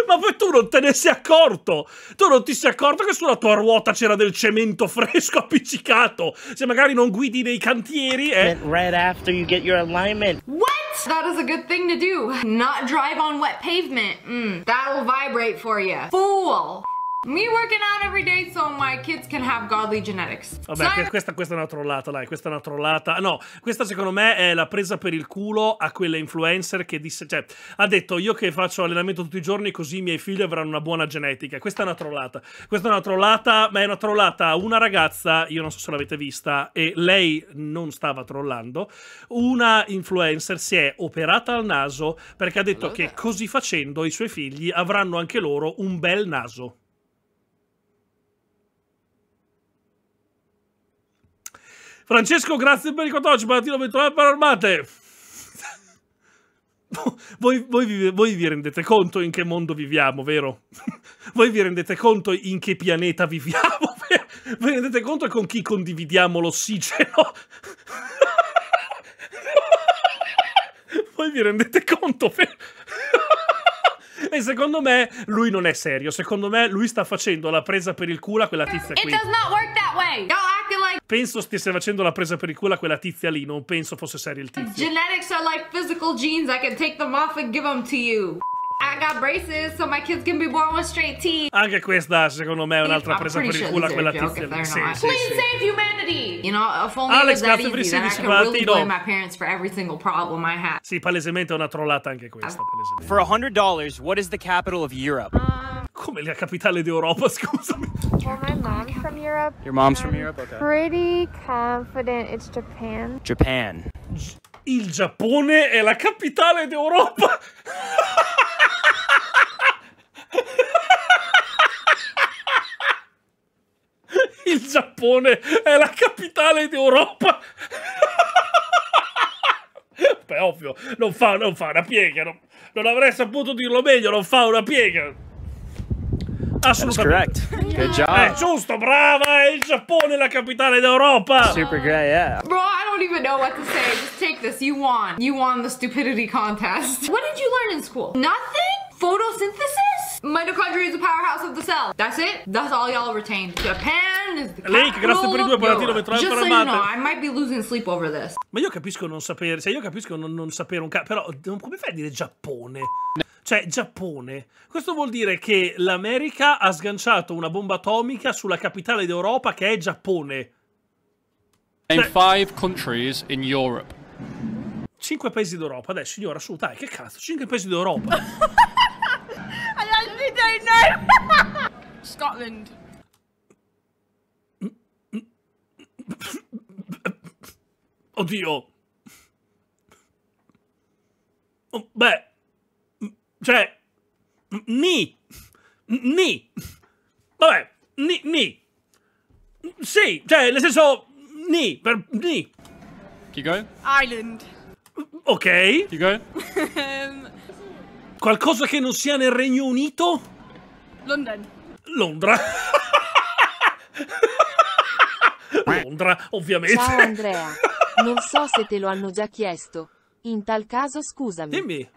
Ma poi tu non te ne sei accorto! Tu non ti sei accorto che sulla tua ruota c'era del cemento fresco appiccicato! Se magari non guidi nei cantieri, eh! Right after you get your alignment. What? That is a good thing to do. Not drive on wet pavement. Mm, that'll vibrate for you. Fool! Me working out every day so my kids can have godly genetics. Vabbè, questa, questa, è una trollata, dai, questa è una trollata. Ah, no, questa secondo me è la presa per il culo a quella influencer che disse, cioè, ha detto io che faccio allenamento tutti i giorni così i miei figli avranno una buona genetica. Questa è una trollata. Questa è una trollata, ma è una trollata. Una ragazza, io non so se l'avete vista, e lei non stava trollando, una influencer si è operata al naso perché ha detto allora. che così facendo i suoi figli avranno anche loro un bel naso. Francesco, grazie per i 14, mattino 29 parole armate. Voi, voi, voi, vi rendete conto in che mondo viviamo, vero? Voi vi rendete conto in che pianeta viviamo? Vero? Vi rendete conto con chi condividiamo l'ossigeno? Voi vi rendete conto, E secondo me lui non è serio. Secondo me lui sta facendo la presa per il culo a quella tizia qui. It does not work that way. Don't act penso stesse facendo la presa per il culo a quella tizia lì, non penso fosse serio il tizio. Genetics are like physical genes, I can take them off and give them to you. I got braces, so my kids can be born with straight teeth. Anche questa, secondo me, è un'altra presa per il culo a quella tizia. Lì. Sì, sì, Please save humanity! You know, if only Alex, grazie per i 16 really blame my parents for every single problem I had. Sì, palesemente è una trollata anche questa, palesemente. For $100, what is the capital of Europe? Uh... Come la capitale d'Europa, scusami. Well, my mom's from Europe. Your mom's from Europe? Okay. Pretty confident it's Japan. Japan. G il Giappone è la capitale d'Europa. il Giappone è la capitale d'Europa. Beh, ovvio, non fa, non fa una piega. Non, non avrei saputo dirlo meglio, non fa una piega. Assolutamente. Good job. È eh, giusto, brava! È il Giappone la capitale d'Europa! Super great, yeah. Bro, I don't even know what to say. Just take this. You won. You won the stupidity contest. What did you learn in school? Nothing? Photosynthesis? Mitochondria is the powerhouse of the cell. That's it? That's all y'all retained. Japan is the Lake, grazie per i due patatini, dove trovate so you know, I might be losing sleep over this. Ma io capisco non sapere, se io capisco non, non sapere un cazzo, però come fai a dire Giappone? No. Cioè, Giappone. Questo vuol dire che l'America ha sganciato una bomba atomica sulla capitale d'Europa che è Giappone. In cioè five countries in Europe. Cinque paesi d'Europa, dai signora, su, dai, che cazzo, cinque paesi d'Europa. I don't know. Scotland. Oddio. Oh, beh. Cioè, ni, ni, vabbè, ni, ni. Sì, cioè, nel senso, ni, per ni. Keep going. Island. Ok. Chi go? Ehm. Qualcosa che non sia nel Regno Unito? London. Londra. Londra, ovviamente. Ciao Andrea. Non so se te lo hanno già chiesto. In tal caso scusami. Dimmi.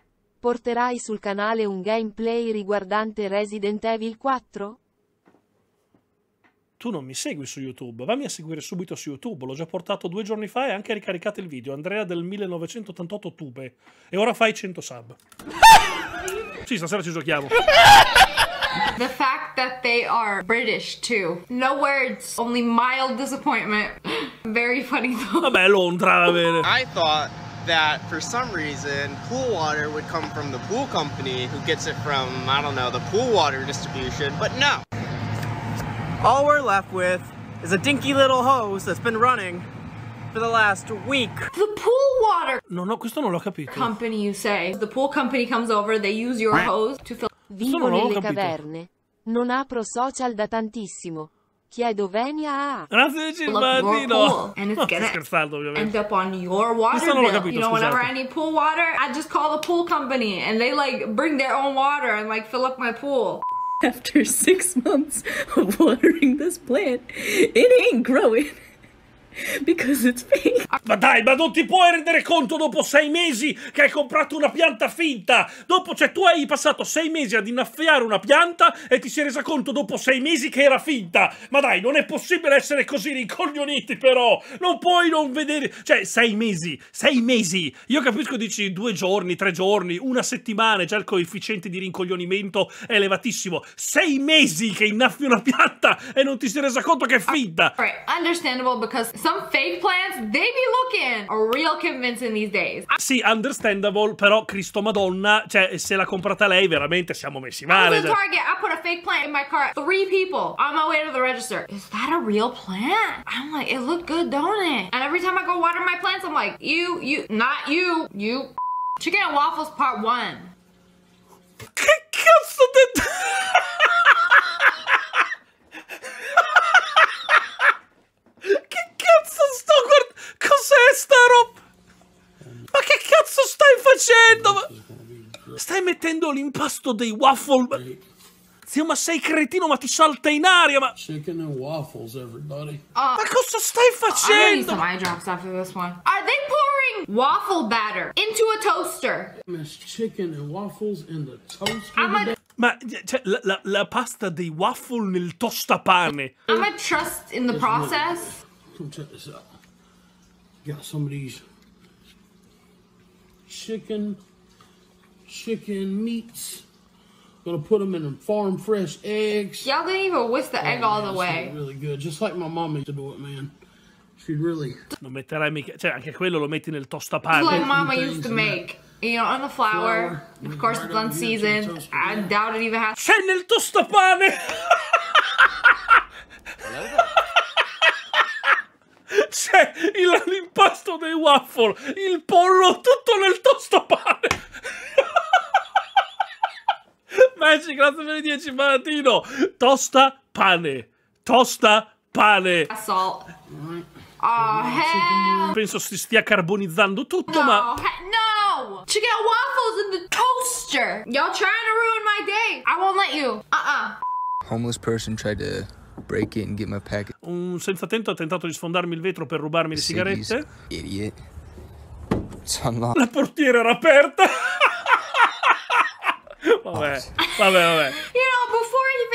Porterai sul canale un gameplay riguardante Resident Evil 4? Tu non mi segui su YouTube, vammi a seguire subito su YouTube, l'ho già portato due giorni fa e anche ricaricato il video, Andrea del 1988 Tube, e ora fai 100 sub. sì, stasera ci giochiamo. The fact that they are British too. No words, only mild disappointment. Very funny though. Vabbè, Londra, va bene. I thought that for some reason pool water would come from the pool company who gets it from, I don't know, the pool water distribution, but no. All we're left with is a dinky little hose that's been running for the last week. The pool water! No, no, questo non l'ho capito. Company, you say. The pool company comes over, they use your hose to fill... Vivo nelle caverne. Non apro social da tantissimo. Chiedovenia. That's it, she's And it's it's gonna end up on your water bill. You know, whenever I need pool water, I just call the pool company and they like bring their own water and like fill up my pool. After six months of watering this plant, it ain't growing. Because it's fake. Ah, ma dai, ma non ti puoi rendere conto dopo sei mesi che hai comprato una pianta finta? Dopo, cioè, tu hai passato sei mesi ad innaffiare una pianta e ti sei resa conto dopo sei mesi che era finta. Ma dai, non è possibile essere così rincoglioniti, però. Non puoi non vedere... Cioè, sei mesi, sei mesi. Io capisco, dici, due giorni, tre giorni, una settimana, già il coefficiente di rincoglionimento è elevatissimo. Sei mesi che innaffi una pianta e non ti sei resa conto che è ah, finta. All right, understandable because Some fake plants, they be looking real convincing these days. Ah, sì, understandable, però Cristo Madonna, cioè se l'ha comprata lei veramente siamo messi male. I was in Target, I put a fake plant in my car. Three people on my way to the register. Is that a real plant? I'm like, it looked good, don't it? And every time I go water my plants, I'm like, you, you, not you, you. Chicken and waffles part one. Che cazzo detto? che cazzo sto guardando? Cos'è sta roba? Ma che cazzo stai facendo? Stai mettendo l'impasto dei waffle? Zio, ma sei cretino, ma ti salta in aria, ma... Chicken and waffles, everybody. Uh, ma cosa stai ah, facendo? I'm gonna drops after this one. Are they pouring waffle batter into a toaster? Miss chicken and waffles in the toaster? Ma cioè, la, la, la pasta dei waffle nel tostapane. I'm a trust in the process. Come check this out. Got some of these chicken, chicken meats. Gonna put them in farm fresh eggs. Y'all didn't even whisk the oh, egg all man, the way. Really good, just like my mom used to do it, man. She'd really. No, metterai mica, cioè anche quello lo metti nel tostapanni. Like mama used to make. You know, on the flour, flour of course, it's unseasoned. I doubt it even has. C'è nel tostapane! c'è l'impasto dei waffle, il pollo tutto nel tostapane. Magic, grazie per i 10 mattino. Tosta pane. Tosta pane. Assault. Oh, Penso si stia carbonizzando tutto, no, ma... No! Chicken waffles in the toaster! Y'all trying to ruin my day! I won't let you! Uh-uh. Homeless person tried to un senza tetto ha tentato di sfondarmi il vetro per rubarmi le sigarette. La portiera era aperta. vabbè, vabbè, vabbè.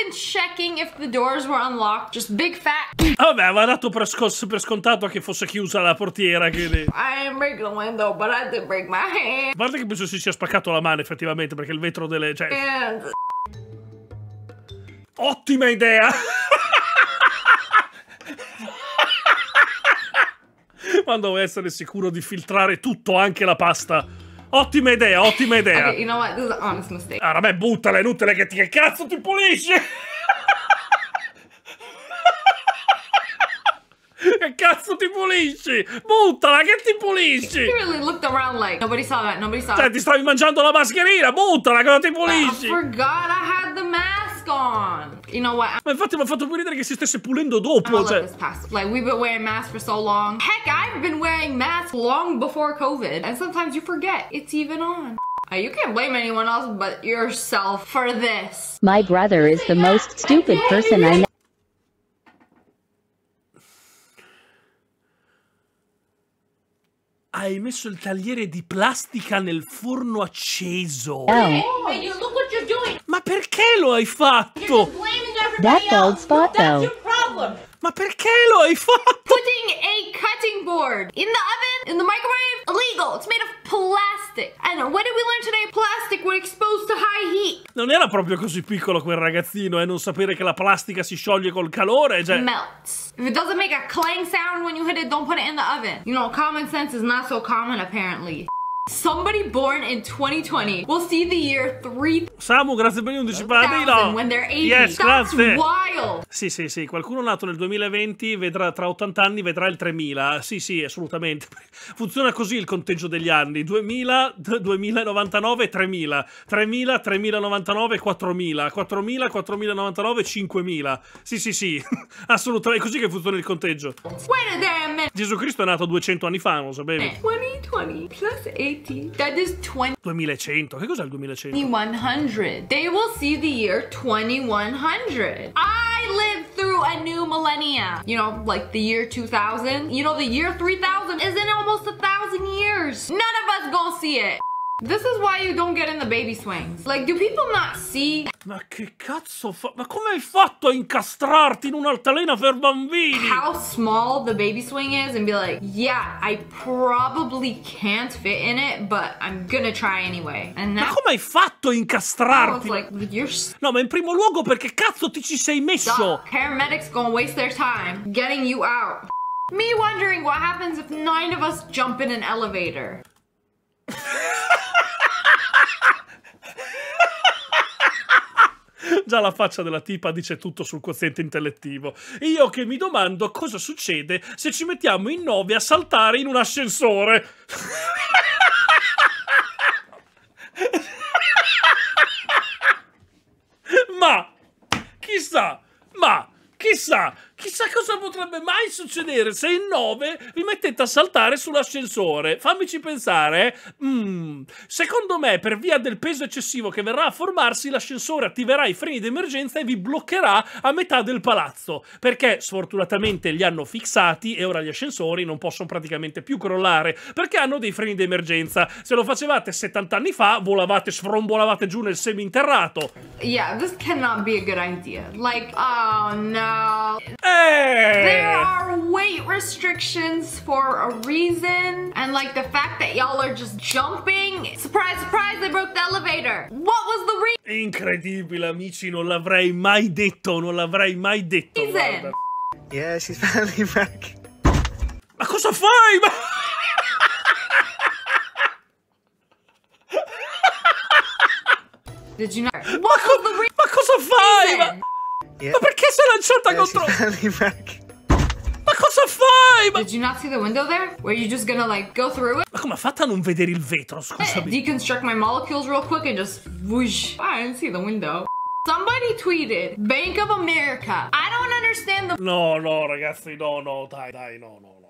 checking if the doors were unlocked. Just big fat. Vabbè, aveva dato per, per, scontato che fosse chiusa la portiera. Quindi... I didn't break the window, but I did break my hand. A parte che penso si sia spaccato la mano, effettivamente, perché il vetro delle. Cioè... And... Ottima idea! quando vuoi essere sicuro di filtrare tutto, anche la pasta. Ottima idea, ottima idea. Okay, you know what? This is an honest mistake. Ah, vabbè, buttala, è inutile che ti che cazzo ti pulisci. Che cazzo ti pulisci? Buttala, che ti pulisci? You really looked around like nobody saw that, nobody saw cioè, that. Cioè, ti stavi mangiando la mascherina, buttala, cosa ti pulisci? I forgot I had the mask on. You know what? Ma infatti mi ha fatto più ridere che si stesse pulendo dopo. Cioè. This past. Like we've been wearing masks for so long. Heck, I've been wearing masks long before COVID. And sometimes you forget it's even on. You can't blame anyone else but yourself for this. My brother is the most stupid person I know. Hai messo il tagliere di plastica nel forno acceso. Oh. Ma perché lo hai fatto? That bald spot though. Ma perché lo hai fatto? Putting a cutting board in the oven, in the microwave, illegal. It's made of plastic. I What did we learn today? Plastic when exposed to high heat. Non era proprio così piccolo quel ragazzino, eh? Non sapere che la plastica si scioglie col calore, cioè... Melts. If it doesn't make a clang sound when you hit it, don't put it in the oven. You know, common sense is not so common apparently. Somebody born in 2020 will see the year 3000 Samu, grazie per gli 11 parli, no. when they're 80. Yes, That's grazie. wild. Sì, sì, sì, qualcuno nato nel 2020 vedrà tra 80 anni vedrà il 3000. Sì, sì, assolutamente. Funziona così il conteggio degli anni. 2000, 2099, 3000. 3000, 3099, 4000. 4000, 4099, 5000. Sì, sì, sì. assolutamente, è così che funziona il conteggio. Gesù Cristo è nato 200 anni fa, non lo sapevi. 2020 eh, plus 80 That is 20. 2100. Che cos'è il 2100? 2100. They will see the year 2100. I lived through a new millennia. You know, like the year 2000. You know, the year 3000 is in almost a thousand years. None of us gonna see it. This is why you don't get in the baby swings. Like, do people not see? Ma che cazzo fa? Ma come hai fatto a incastrarti in un'altalena per bambini? How small the baby swing is and be like, yeah, I probably can't fit in it, but I'm gonna try anyway. And that... Ma come hai fatto a incastrarti? Like, no, ma in primo luogo perché cazzo ti ci sei messo? Duh, paramedics gonna waste their time getting you out. Me wondering what happens if nine of us jump in an elevator. Già la faccia della tipa dice tutto sul quoziente intellettivo. Io che mi domando cosa succede se ci mettiamo in nove a saltare in un ascensore. ma, chissà, ma, chissà, Chissà cosa potrebbe mai succedere se in 9 vi mettete a saltare sull'ascensore. Fammici pensare. Eh. Mm. Secondo me, per via del peso eccessivo che verrà a formarsi, l'ascensore attiverà i freni d'emergenza e vi bloccherà a metà del palazzo. Perché sfortunatamente li hanno fissati e ora gli ascensori non possono praticamente più crollare. Perché hanno dei freni d'emergenza. Se lo facevate 70 anni fa, volavate, sfrombolavate giù nel seminterrato. Yeah, this cannot be a good idea. Like, oh no. Hey! There are weight restrictions for a reason. And like the fact that y'all are just jumping. Surprise, surprise, they broke the elevator. What was the reason? È incredibile, amici, non l'avrei mai detto, non l'avrei mai detto. Reason. Yeah, she's finally back. Ma cosa fai? Ma... Did you not? What was the reason? Ma cosa fai? Yeah. Ma perché sei lanciata eh, contro... Ma cosa fai? Ma... Did you not see the window there? Were you just gonna like go through it? Ma come ha fatto a non vedere il vetro? Eh, scusami. I deconstruct my molecules real quick and just whoosh. I didn't see the window. Somebody tweeted Bank of America. I don't understand the No, no, ragazzi, no, no, dai, dai, no, no, no.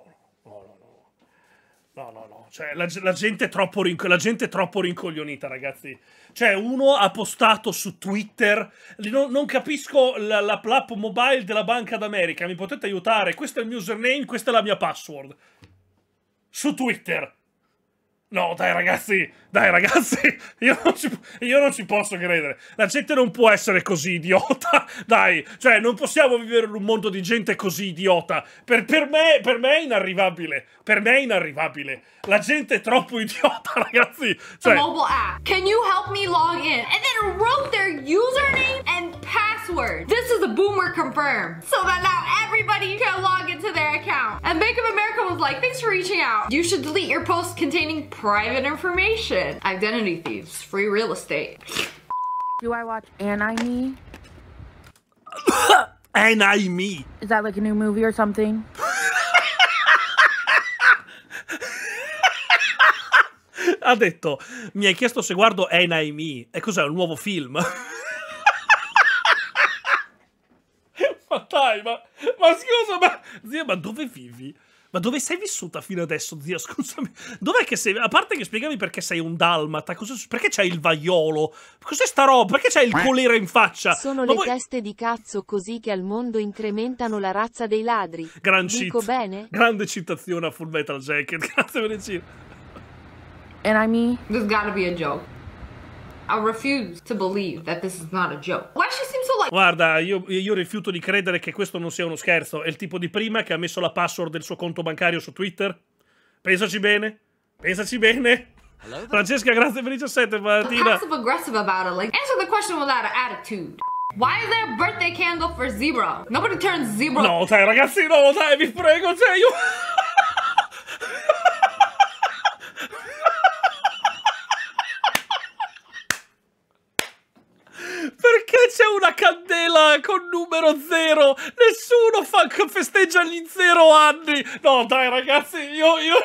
No, no, no. Cioè, la, la, gente rinco- la, gente è troppo rincoglionita, ragazzi. Cioè, uno ha postato su Twitter. Non, non capisco la, la l'app mobile della Banca d'America. Mi potete aiutare? Questo è il mio username, questa è la mia password. Su Twitter. No, dai, ragazzi. Dai ragazzi, io non, ci, io non, ci, posso credere. La gente non può essere così idiota. Dai, cioè non possiamo vivere in un mondo di gente così idiota. Per, per, me, per me è inarrivabile. Per me è inarrivabile. La gente è troppo idiota, ragazzi. Cioè... Mobile app. Can you help me log in? And then wrote their username and password. This is a boomer confirm. So that now everybody can log into their account. And Bank of America was like, thanks for reaching out. You should delete your post containing private information corruption, identity thieves, free real estate. Do I watch Me? Anime? Me. Is that like a new movie or something? ha detto, mi hai chiesto se guardo Me. E cos'è, un nuovo film? ma dai, ma, ma scusa, ma, zia, ma dove vivi? Ma dove sei vissuta fino adesso, zia? Scusami. Dov'è che sei? A parte che spiegami perché sei un dalmata, cosa... perché c'hai il vaiolo? Cos'è sta roba? Perché c'hai il eh. colera in faccia? Sono Ma le voi... teste di cazzo così che al mondo incrementano la razza dei ladri. Gran Dico cita. bene? Grande citazione a Full Metal Jacket. Grazie, Venezia. And I mean, there's gotta be a joke. I refuse to believe that this is not a joke. Why she seem so like Guarda, io, io, rifiuto di credere che questo non sia uno scherzo. È il tipo di prima che ha messo la password del suo conto bancario su Twitter. Pensaci bene. Pensaci bene. Francesca, grazie per i 17, Valentina. Passive aggressive about it. Like, answer the question without an attitude. Why is there a birthday candle for Zebra? Nobody turns Zebra. No, dai, ragazzi, no, dai, vi prego, cioè io Perché c'è una candela con numero zero? Nessuno fa, festeggia gli zero anni! No, dai, ragazzi, io... io...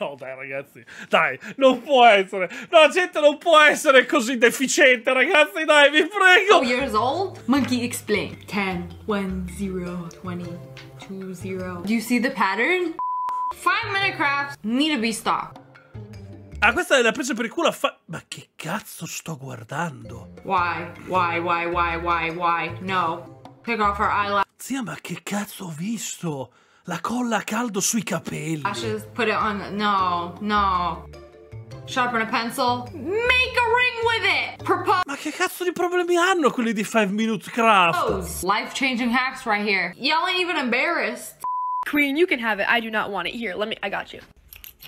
No, dai, ragazzi, dai, non può essere. La gente non può essere così deficiente, ragazzi, dai, vi prego. 4 years old? Monkey explain. 10, 1, 0, 20 two zero. Do you see the pattern? Five minute crafts need to be stopped. Ah, questa è la presa per il culo a fa... Ma che cazzo sto guardando? Why? Why, why, why, why, why? No. Take off her eyelash. Zia, ma che cazzo ho visto? La colla a caldo sui capelli. Lashes, put it on... No, no sharpen a pencil, make a ring with it, propose. Ma che cazzo di problemi hanno quelli di 5 Minute Craft? Life changing hacks right here. Y'all ain't even embarrassed. Queen, you can have it. I do not want it. Here, let me, I got you.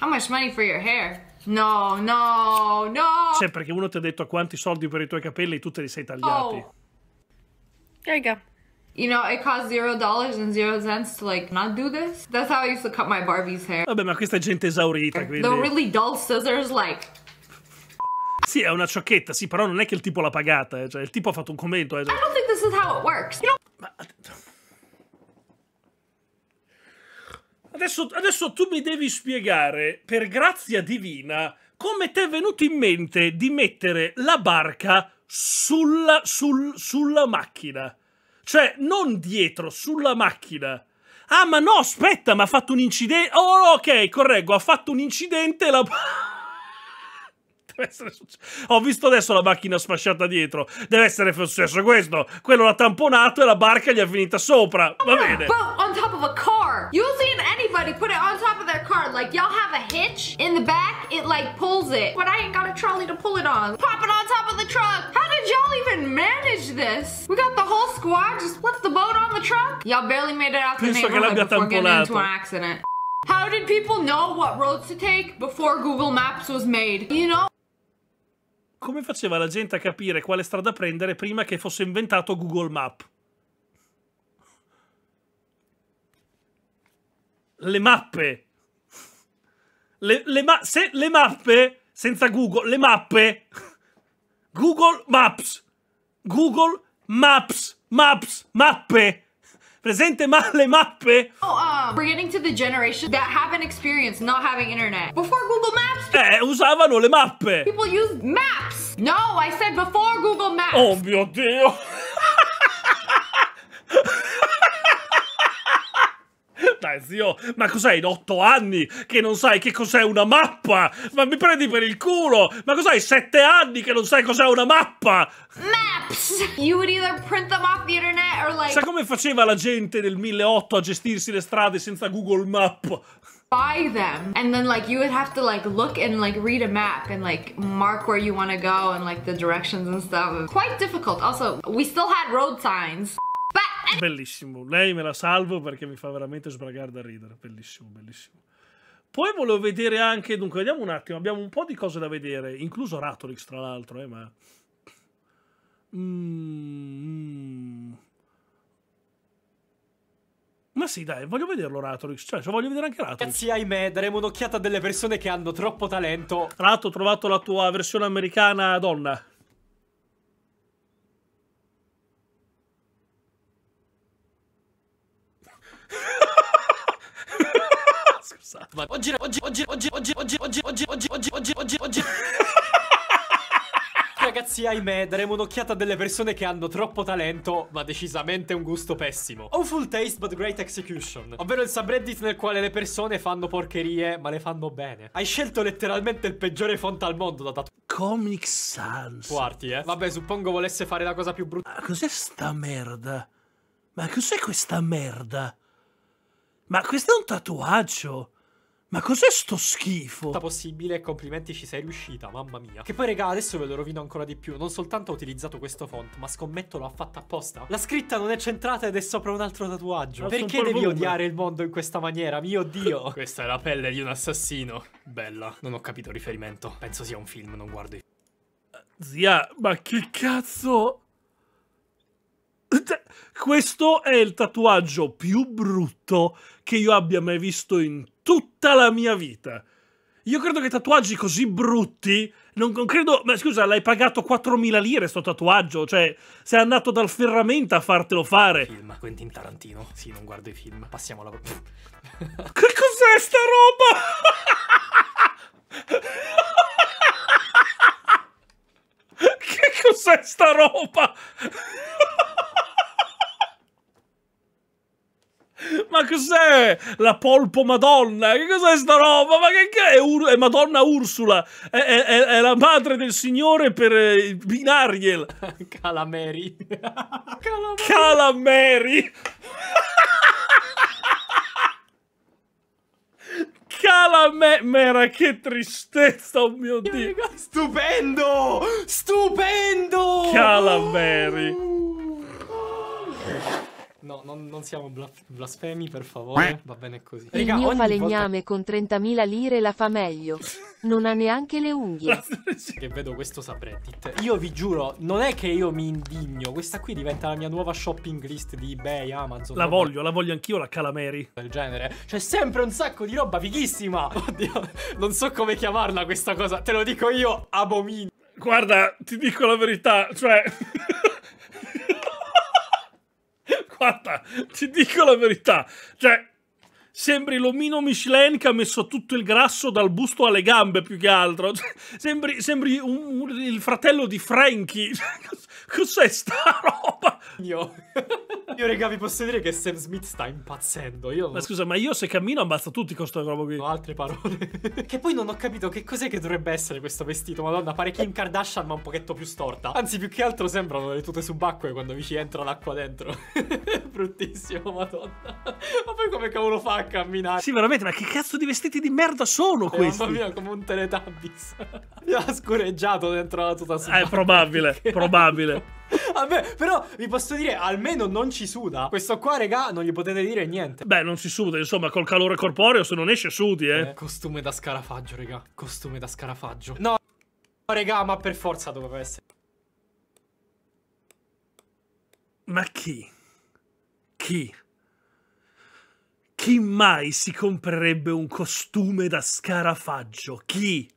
How much money for your hair? No, no, no. Sempre che uno ti ha detto quanti soldi per i tuoi capelli e tu te li sei tagliati. Oh. There you go. You know, it costs zero dollars and zero cents to like not do this. That's how I used to cut my Barbie's hair. Vabbè, ma questa è gente esaurita, quindi... The really dull scissors, like... Sì, è una ciocchetta, sì, però non è che il tipo l'ha pagata, eh, cioè il tipo ha fatto un commento. Eh, cioè I don't think this is how it works. You know... Ma... Adesso, adesso tu mi devi spiegare, per grazia divina, come ti è venuto in mente di mettere la barca sulla, sul, sulla macchina? Cioè, non dietro, sulla macchina. Ah, ma no, aspetta, ma ha fatto un incidente. Oh, ok, correggo, ha fatto un incidente e la... Ho visto adesso la macchina sfasciata dietro. Deve essere successo questo. Quello l'ha tamponato e la barca gli è finita sopra. Va oh, bene. Boat on top of a car. Using anybody put it on top of their car. Like, y'all have a hitch in the back, it like pulls it. But I ain't got a trolley to pull it on. Pop it on top of the truck. How did y'all even manage this? We got the whole squad just left the boat on the truck. Y'all barely made it out the neighborhood before getting into an accident. How did people know what roads to take before Google Maps was made? You know? Come faceva la gente a capire quale strada prendere prima che fosse inventato Google Maps? le mappe. Le, le, ma se, le mappe senza Google, le mappe. Google Maps. Google Maps. Maps. Mappe. Presente ma le mappe? Oh, um, uh, we're getting to the generation that haven't experienced not having internet. Before Google Maps... Eh, usavano le mappe. People used maps. No, I said before Google Maps. Oh mio Dio. aspetta, zio, ma cos'hai in otto anni che non sai che cos'è una mappa? Ma mi prendi per il culo? Ma cos'hai sette anni che non sai cos'è una mappa? Maps! You would either print them off the internet or like... Sa come faceva la gente nel 1008 a gestirsi le strade senza Google Map? buy them and then like you would have to like look and like read a map and like mark where you want to go and like the directions and stuff quite difficult also we still had road signs eh. Bellissimo. Lei me la salvo perché mi fa veramente sbragare da ridere. Bellissimo, bellissimo. Poi volevo vedere anche, dunque, vediamo un attimo, abbiamo un po' di cose da vedere, incluso Ratorix tra l'altro, eh, ma... Mm, mm. Ma sì, dai, voglio vederlo Ratorix, cioè, cioè voglio vedere anche Ratorix. Ragazzi, ahimè, daremo un'occhiata a delle persone che hanno troppo talento. Rato, ho trovato la tua versione americana donna. passato. Ma oggi, oggi, oggi, oggi, oggi, oggi, oggi, oggi, oggi, oggi, oggi, oggi, Ragazzi, ahimè, daremo un'occhiata a delle persone che hanno troppo talento, ma decisamente un gusto pessimo. Awful taste but great execution. Ovvero il subreddit nel quale le persone fanno porcherie, ma le fanno bene. Hai scelto letteralmente il peggiore font al mondo da tatuare. Comic Sans. Quarti, eh. Vabbè, suppongo volesse fare la cosa più brutta. Ma cos'è sta merda? Ma cos'è questa merda? Ma questo è un tatuaggio. Ma cos'è sto schifo? possibile, complimenti ci sei riuscita, mamma mia. Che poi regà, adesso ve lo rovino ancora di più. Non soltanto ho utilizzato questo font, ma scommetto l'ho fatta apposta. La scritta non è centrata ed è sopra un altro tatuaggio. Alzo Perché devi odiare il mondo in questa maniera? Mio Dio. questa è la pelle di un assassino. Bella. Non ho capito il riferimento. Penso sia un film, non guardo i... Eh, zia, ma che cazzo? Questo è il tatuaggio più brutto che io abbia mai visto in tutta la mia vita. Io credo che tatuaggi così brutti. Non, non credo. Ma scusa, l'hai pagato 4.000 lire sto tatuaggio. Cioè, sei andato dal ferramenta a fartelo fare. Film, Quentin Tarantino. Sì, non guardo i film. Passiamo alla. che cos'è sta roba? che cos'è sta roba? Ma cos'è la polpo Madonna? Che cos'è sta roba? Ma che, è? Ur è Madonna Ursula? È, è, è, la madre del signore per eh, Binariel. Calameri. Calameri. Calameri. Calamera, che tristezza, oh mio dio. Stupendo! Stupendo! Calameri. Oh! No, non, non siamo bla blasfemi, per favore. Va bene così. Il Riga, mio falegname volta... con 30.000 lire la fa meglio. Non ha neanche le unghie. che vedo questo subreddit. Io vi giuro, non è che io mi indigno. Questa qui diventa la mia nuova shopping list di eBay, Amazon. La voglio, la voglio anch'io la Calameri. Del genere. C'è sempre un sacco di roba fighissima. Oddio, non so come chiamarla questa cosa. Te lo dico io, abomin. Guarda, ti dico la verità, cioè... guarda, ti dico la verità. Cioè, sembri l'omino Michelin che ha messo tutto il grasso dal busto alle gambe più che altro. Cioè, sembri, sembri un, un, il fratello di Frankie. Cioè, Cos'è sta roba? Io. Io, regà, vi posso dire che Sam Smith sta impazzendo. Io... Ma scusa, ma io se cammino ammazzo tutti con sta roba qui. No, altre parole. che poi non ho capito che cos'è che dovrebbe essere questo vestito. Madonna, pare Kim Kardashian, ma un pochetto più storta. Anzi, più che altro sembrano le tute subacquee quando vi ci entra l'acqua dentro. Bruttissimo, madonna. Ma poi come cavolo fa a camminare? Sì, veramente, ma che cazzo di vestiti di merda sono eh, questi? mamma mia, come un Teletubbies. Mi ha scureggiato dentro la tuta subacquea. Eh, è probabile, probabile. Vabbè, però vi posso dire, almeno non ci suda. Questo qua, regà, non gli potete dire niente. Beh, non si suda, insomma, col calore corporeo se non esce sudi, eh. eh costume da scarafaggio, regà. Costume da scarafaggio. No, regà, ma per forza doveva essere. Ma chi? Chi? Chi mai si comprerebbe un costume da scarafaggio? Chi?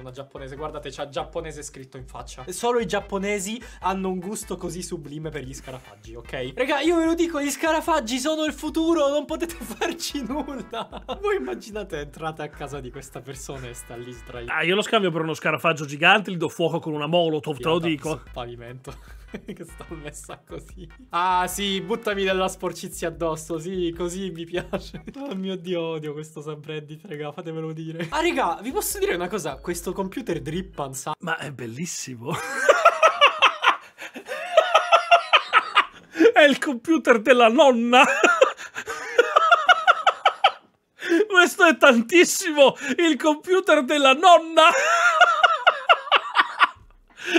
una giapponese. Guardate, c'ha giapponese scritto in faccia. Solo i giapponesi hanno un gusto così sublime per gli scarafaggi, ok? Raga, io ve lo dico, gli scarafaggi sono il futuro, non potete farci nulla. Voi immaginate entrate a casa di questa persona e sta lì sdraiata. Ah, io lo scambio per uno scarafaggio gigante, gli do fuoco con una molotov, te lo dico. pavimento. che sto messa così. Ah sì, buttami della sporcizia addosso, sì, così mi piace. Oh mio dio, odio questo subreddit, raga, fatemelo dire. Ah raga, vi posso dire una cosa? Questo computer drippan sa... Ma è bellissimo. è il computer della nonna. Questo è tantissimo, il computer della nonna.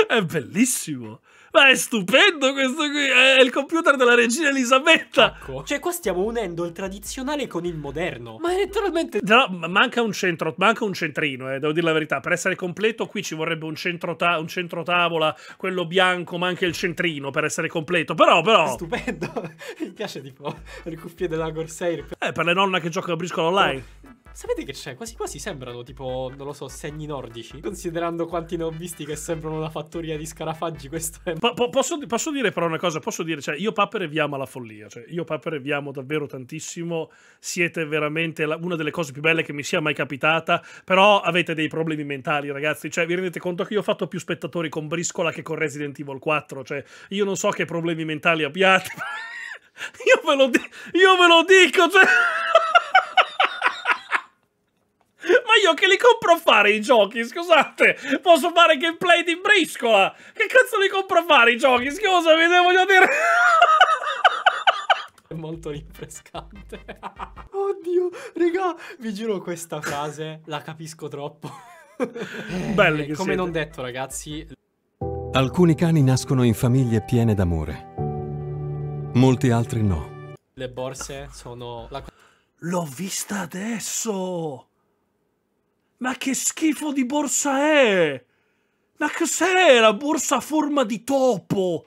è bellissimo. Ma è stupendo questo qui, è il computer della regina Elisabetta. Ecco. Cioè qua stiamo unendo il tradizionale con il moderno. Ma è letteralmente... No, manca un centro, manca un centrino, eh, devo dire la verità. Per essere completo qui ci vorrebbe un centro, un centro tavola, quello bianco, ma anche il centrino per essere completo. Però, però... È stupendo, mi piace tipo le cuffie della Gorsair. Eh, per le nonna che giocano a briscola online. Oh. Sapete che c'è? Quasi quasi sembrano tipo, non lo so, segni nordici. Considerando quanti ne ho visti che sembrano una fattoria di scarafaggi, questo è... Po po posso, posso, dire però una cosa? Posso dire, cioè, io papere vi amo la follia. Cioè, io papere vi amo davvero tantissimo. Siete veramente la, una delle cose più belle che mi sia mai capitata. Però avete dei problemi mentali, ragazzi. Cioè, vi rendete conto che io ho fatto più spettatori con Briscola che con Resident Evil 4. Cioè, io non so che problemi mentali abbiate. io, ve lo io ve lo dico, cioè... Ma io che li compro a fare i giochi, scusate? Posso fare gameplay di briscola? Che cazzo li compro a fare i giochi? Scusami, se voglio dire... È molto rinfrescante. Oddio, raga, vi giuro questa frase, la capisco troppo. Belli che Come siete. non detto, ragazzi... Alcuni cani nascono in famiglie piene d'amore. Molti altri no. Le borse sono la... L'ho vista adesso! Ma che schifo di borsa è? Ma cos'è la borsa a forma di topo?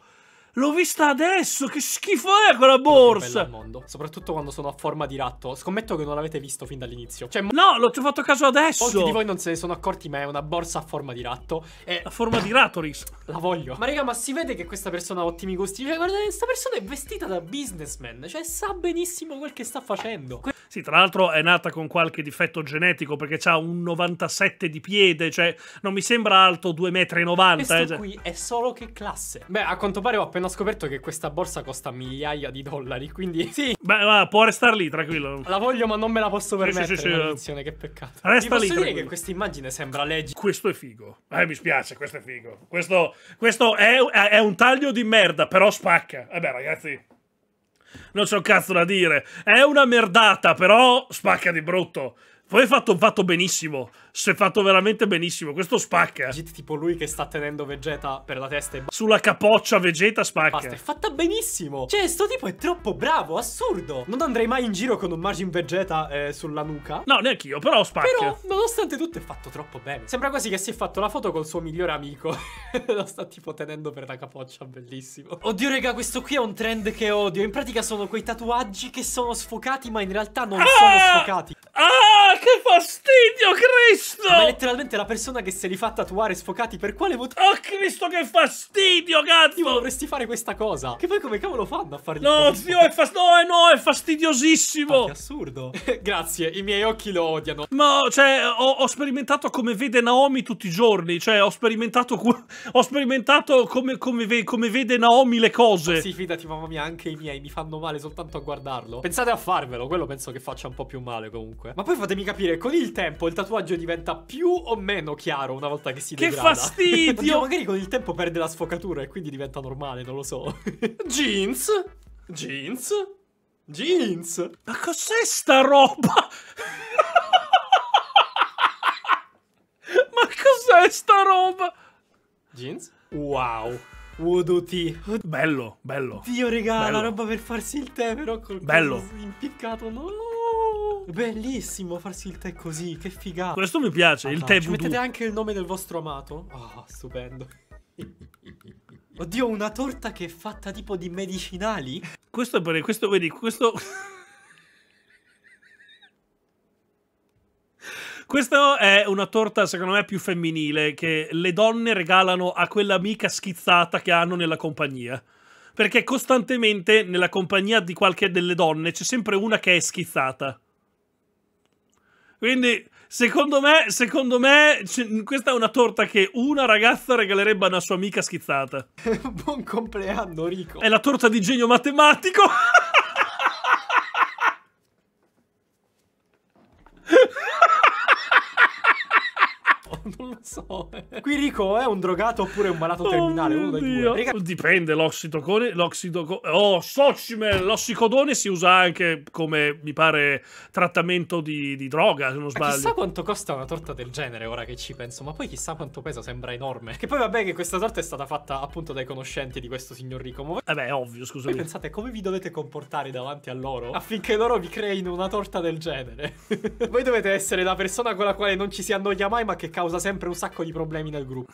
L'ho vista adesso, che schifo è quella borsa al mondo, soprattutto quando sono a forma di ratto Scommetto che non l'avete visto fin dall'inizio cioè, No, l'ho fatto caso adesso Molti di voi non se ne sono accorti, ma è una borsa a forma di ratto e... A forma di Ratoris La voglio Ma raga, ma si vede che questa persona ha ottimi gusti Cioè, guardate, questa persona è vestita da businessman Cioè, sa benissimo quel che sta facendo que sì, tra l'altro è nata con qualche difetto genetico perché ha un 97 di piede, cioè non mi sembra alto 2,90 m. Questo eh. Cioè. qui è solo che classe. Beh, a quanto pare ho appena appena scoperto che questa borsa costa migliaia di dollari, quindi sì. Beh, va, può restare lì, tranquillo. La voglio, ma non me la posso permettere. Sì, sì, sì, sì. che peccato. Resta Ti posso lì. Posso dire che questa immagine sembra legge. Questo è figo. Eh, mi spiace, questo è figo. Questo, questo è, è un taglio di merda, però spacca. Vabbè, eh ragazzi. Non c'ho un cazzo da dire. È una merdata, però spacca di brutto. Poi è fatto, fatto benissimo si è fatto veramente benissimo. Questo spacca. Git tipo lui che sta tenendo Vegeta per la testa e... Sulla capoccia Vegeta spacca. Basta, è fatta benissimo. Cioè, sto tipo è troppo bravo, assurdo. Non andrei mai in giro con un Majin Vegeta eh, sulla nuca. No, neanche io, però spacca. Però, nonostante tutto, è fatto troppo bene. Sembra quasi che si è fatto la foto col suo migliore amico. Lo sta tipo tenendo per la capoccia, bellissimo. Oddio, raga, questo qui è un trend che odio. In pratica sono quei tatuaggi che sono sfocati, ma in realtà non ah! sono sfocati. Ah, che fastidio, Chris! Cristo! Ma è letteralmente la persona che se li fa tatuare sfocati per quale motivo? Oh Cristo che fastidio, cazzo! Io dovresti fare questa cosa. Che poi come cavolo fanno a farli? No, zio, è fast... no, eh, no, è fastidiosissimo. È assurdo. Grazie, i miei occhi lo odiano. Ma, cioè, ho, ho, sperimentato come vede Naomi tutti i giorni. Cioè, ho sperimentato, ho sperimentato come, come, ve come vede Naomi le cose. Ah, sì, fidati, mamma mia, anche i miei mi fanno male soltanto a guardarlo. Pensate a farvelo, quello penso che faccia un po' più male comunque. Ma poi fatemi capire, con il tempo il tatuaggio è diverso diventa più o meno chiaro una volta che si che degrada. Che fastidio! Oddio, magari con il tempo perde la sfocatura e quindi diventa normale, non lo so. Jeans? Jeans? Jeans? Ma cos'è sta roba? Ma cos'è sta roba? Jeans? Wow. Voodoo Bello, bello. Dio regala, bello. la roba per farsi il tè però col bello. impiccato. No. Bellissimo farsi il tè così, che figata. Questo mi piace, ah, il no. tè Ci voodoo. mettete anche il nome del vostro amato? oh, stupendo. Oddio, una torta che è fatta tipo di medicinali? Questo, è per, questo, vedi, questo... Questa è una torta, secondo me, più femminile che le donne regalano a quell'amica schizzata che hanno nella compagnia. Perché costantemente nella compagnia di qualche delle donne c'è sempre una che è schizzata. Quindi, secondo me, secondo me questa è una torta che una ragazza regalerebbe a una sua amica schizzata. Buon compleanno, Rico. È la torta di genio matematico. oh. non lo so. Eh. Qui Rico è un drogato oppure un malato oh terminale? Oh uno dei due. Riga... Dipende, l'ossidocone, l'ossidocone... Oh, Socimel, l'ossicodone si usa anche come, mi pare, trattamento di, di droga, se non sbaglio. Ma chissà quanto costa una torta del genere, ora che ci penso, ma poi chissà quanto pesa, sembra enorme. Che poi vabbè che questa torta è stata fatta appunto dai conoscenti di questo signor Rico. Ma... Eh beh, ovvio, scusami. Voi pensate come vi dovete comportare davanti a loro affinché loro vi creino una torta del genere? Voi dovete essere la persona con la quale non ci si annoia mai, ma che causa causa sempre un sacco di problemi nel gruppo.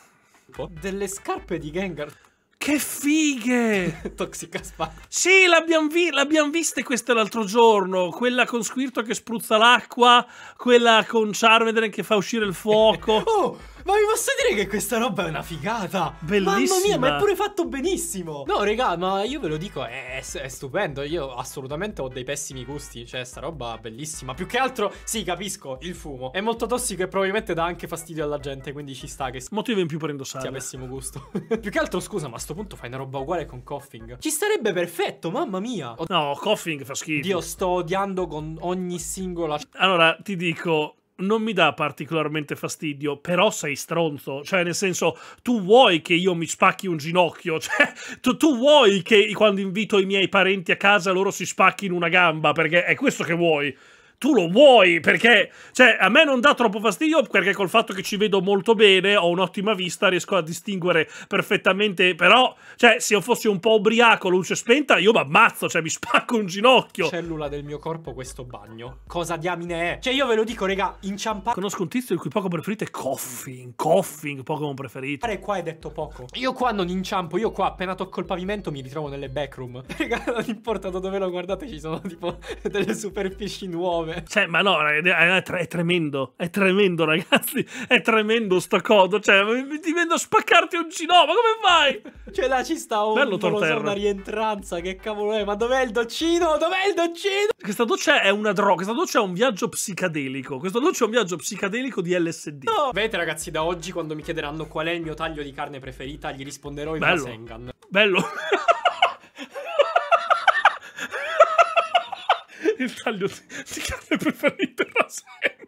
Delle scarpe di Gengar. Che fighe! Toxica spa. Sì, l'abbiamo vi vista questa l'altro giorno. Quella con Squirto che spruzza l'acqua, quella con Charmander che fa uscire il fuoco. oh, ma vi posso dire che questa roba è una figata? Bellissima. Mamma mia, ma è pure fatto benissimo. No, regà, ma io ve lo dico, è, è, stupendo. Io assolutamente ho dei pessimi gusti. Cioè, sta roba bellissima. Più che altro, sì, capisco, il fumo. È molto tossico e probabilmente dà anche fastidio alla gente. Quindi ci sta che. Motivo in più prendo sale. Sia pessimo gusto. più che altro, scusa, ma a sto punto fai una roba uguale con coughing. Ci starebbe perfetto, mamma mia. No, coughing fa schifo. Dio, sto odiando con ogni singola. Allora, ti dico, non mi dà particolarmente fastidio, però sei stronzo, cioè nel senso tu vuoi che io mi spacchi un ginocchio, cioè, tu, tu, vuoi che quando invito i miei parenti a casa loro si spacchino una gamba, perché è questo che vuoi tu lo vuoi perché, cioè, a me non dà troppo fastidio perché col fatto che ci vedo molto bene, ho un'ottima vista, riesco a distinguere perfettamente, però, cioè, se io fossi un po' ubriaco, luce spenta, io mi ammazzo, cioè, mi spacco un ginocchio. Cellula del mio corpo questo bagno. Cosa diamine è? Cioè, io ve lo dico, raga, inciampa Conosco un tizio il cui poco preferito è Coffin, Coffin, Pokémon preferito. Pare qua è detto poco. Io qua non inciampo, io qua appena tocco il pavimento mi ritrovo nelle backroom. Raga, non importa da dove lo guardate, ci sono tipo delle superfici nuove vabbè. Cioè, ma no, è, tremendo, è tremendo, ragazzi, è tremendo sta coda, cioè, ti vendo a spaccarti un ginocchio, ma come fai? Cioè, là ci sta un, Bello non so, una rientranza, che cavolo è, ma dov'è il doccino, dov'è il doccino? Questa doccia è una droga, questa doccia è un viaggio psicadelico, questa doccia è un viaggio psicadelico di LSD. No. Vedete, ragazzi, da oggi, quando mi chiederanno qual è il mio taglio di carne preferita, gli risponderò in Bello. Bello. il taglio di carne preferito Rasengan.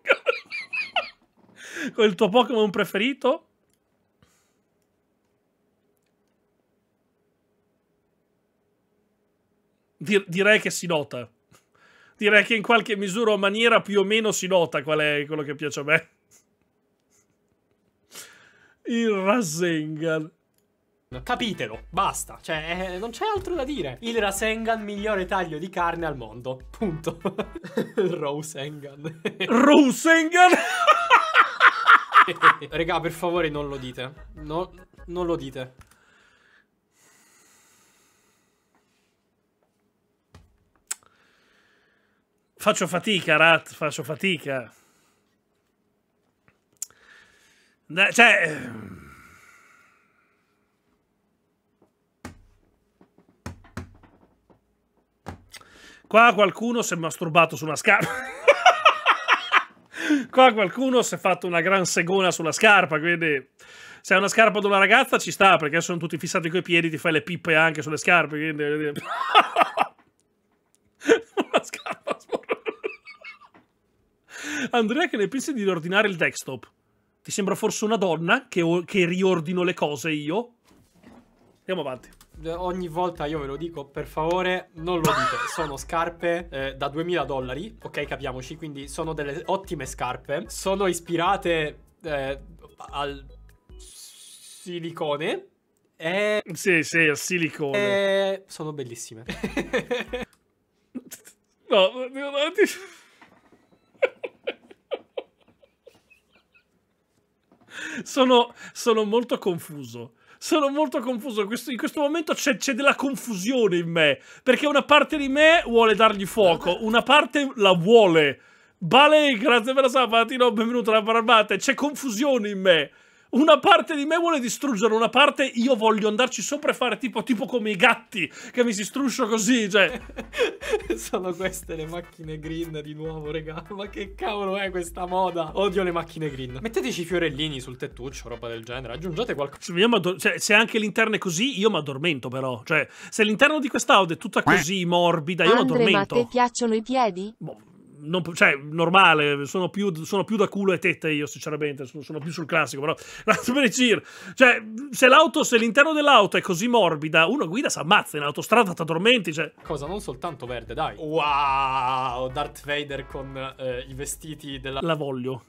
Con il tuo Pokémon preferito? direi che si nota. Direi che in qualche misura o maniera più o meno si nota qual è quello che piace a me. Il Rasengan. Capitelo, basta, cioè eh, non c'è altro da dire. Il Rasengan migliore taglio di carne al mondo, punto. Rosengan. Rosengan? Regà, per favore non lo dite. No, non lo dite. Faccio fatica, Rat, faccio fatica. Cioè... Ehm, Qua qualcuno si è masturbato su una scarpa. Qua qualcuno si è fatto una gran segona sulla scarpa, quindi se hai una scarpa di una ragazza ci sta, perché sono tutti fissati coi piedi, ti fai le pippe anche sulle scarpe, quindi... una scarpa Andrea che ne pensi di riordinare il desktop? Ti sembra forse una donna che, che riordino le cose io? Andiamo avanti ogni volta io ve lo dico, per favore non lo dite, sono scarpe eh, da 2000 dollari, ok capiamoci, quindi sono delle ottime scarpe, sono ispirate eh, al silicone e... Sì, sì, al silicone. E... Sono bellissime. no, no, no, sono, sono molto confuso sono molto confuso. in questo momento c'è, della confusione in me. Perché una parte di me vuole dargli fuoco, una parte la vuole. Bale, grazie per la sabatina, benvenuto alla barbata. C'è confusione in me una parte di me vuole distruggere, una parte io voglio andarci sopra e fare tipo, tipo come i gatti che mi si struscio così. Cioè. Sono queste le macchine green di nuovo, regà. Ma che cavolo è questa moda? Odio le macchine green. Metteteci i fiorellini sul tettuccio, roba del genere. Aggiungete qualcosa. Cioè, se anche l'interno è così, io mi addormento, però. Cioè, se l'interno di quest'Audi è tutta così morbida, io mi addormento. Ma a te piacciono i piedi? Boh non, cioè, normale, sono più, sono più, da culo e tette io, sinceramente, sono, più sul classico, però cioè, se l'auto, se l'interno dell'auto è così morbida, uno guida si ammazza in autostrada, ti addormenti, cioè. Cosa non soltanto verde, dai. Wow, Darth Vader con eh, i vestiti della... La voglio.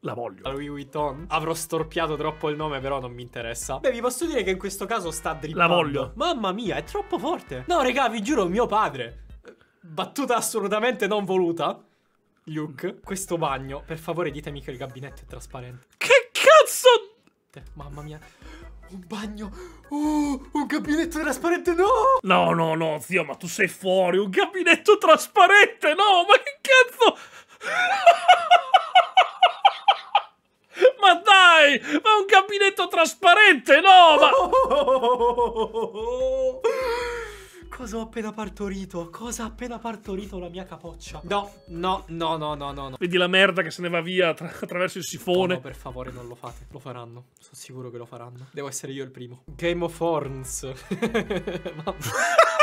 La voglio. La Louis Vuitton. Avrò storpiato troppo il nome, però non mi interessa. Beh, vi posso dire che in questo caso sta drippando. La voglio. Mamma mia, è troppo forte. No, regà, vi giuro, mio padre battuta assolutamente non voluta. Luke, questo bagno, per favore ditemi che il gabinetto è trasparente. Che cazzo? Mamma mia. Un bagno. Uh, un gabinetto trasparente, no! No, no, no, zio, ma tu sei fuori. Un gabinetto trasparente, no! Ma che cazzo? ma dai! Ma un gabinetto trasparente, no! Ma... Oh, Cosa ho appena partorito? Cosa ha appena partorito la mia capoccia? No, no, no, no, no, no. Vedi la merda che se ne va via tra attraverso il sifone. No, oh no, per favore, non lo fate. Lo faranno. Sono sicuro che lo faranno. Devo essere io il primo. Game of Horns. Mamma.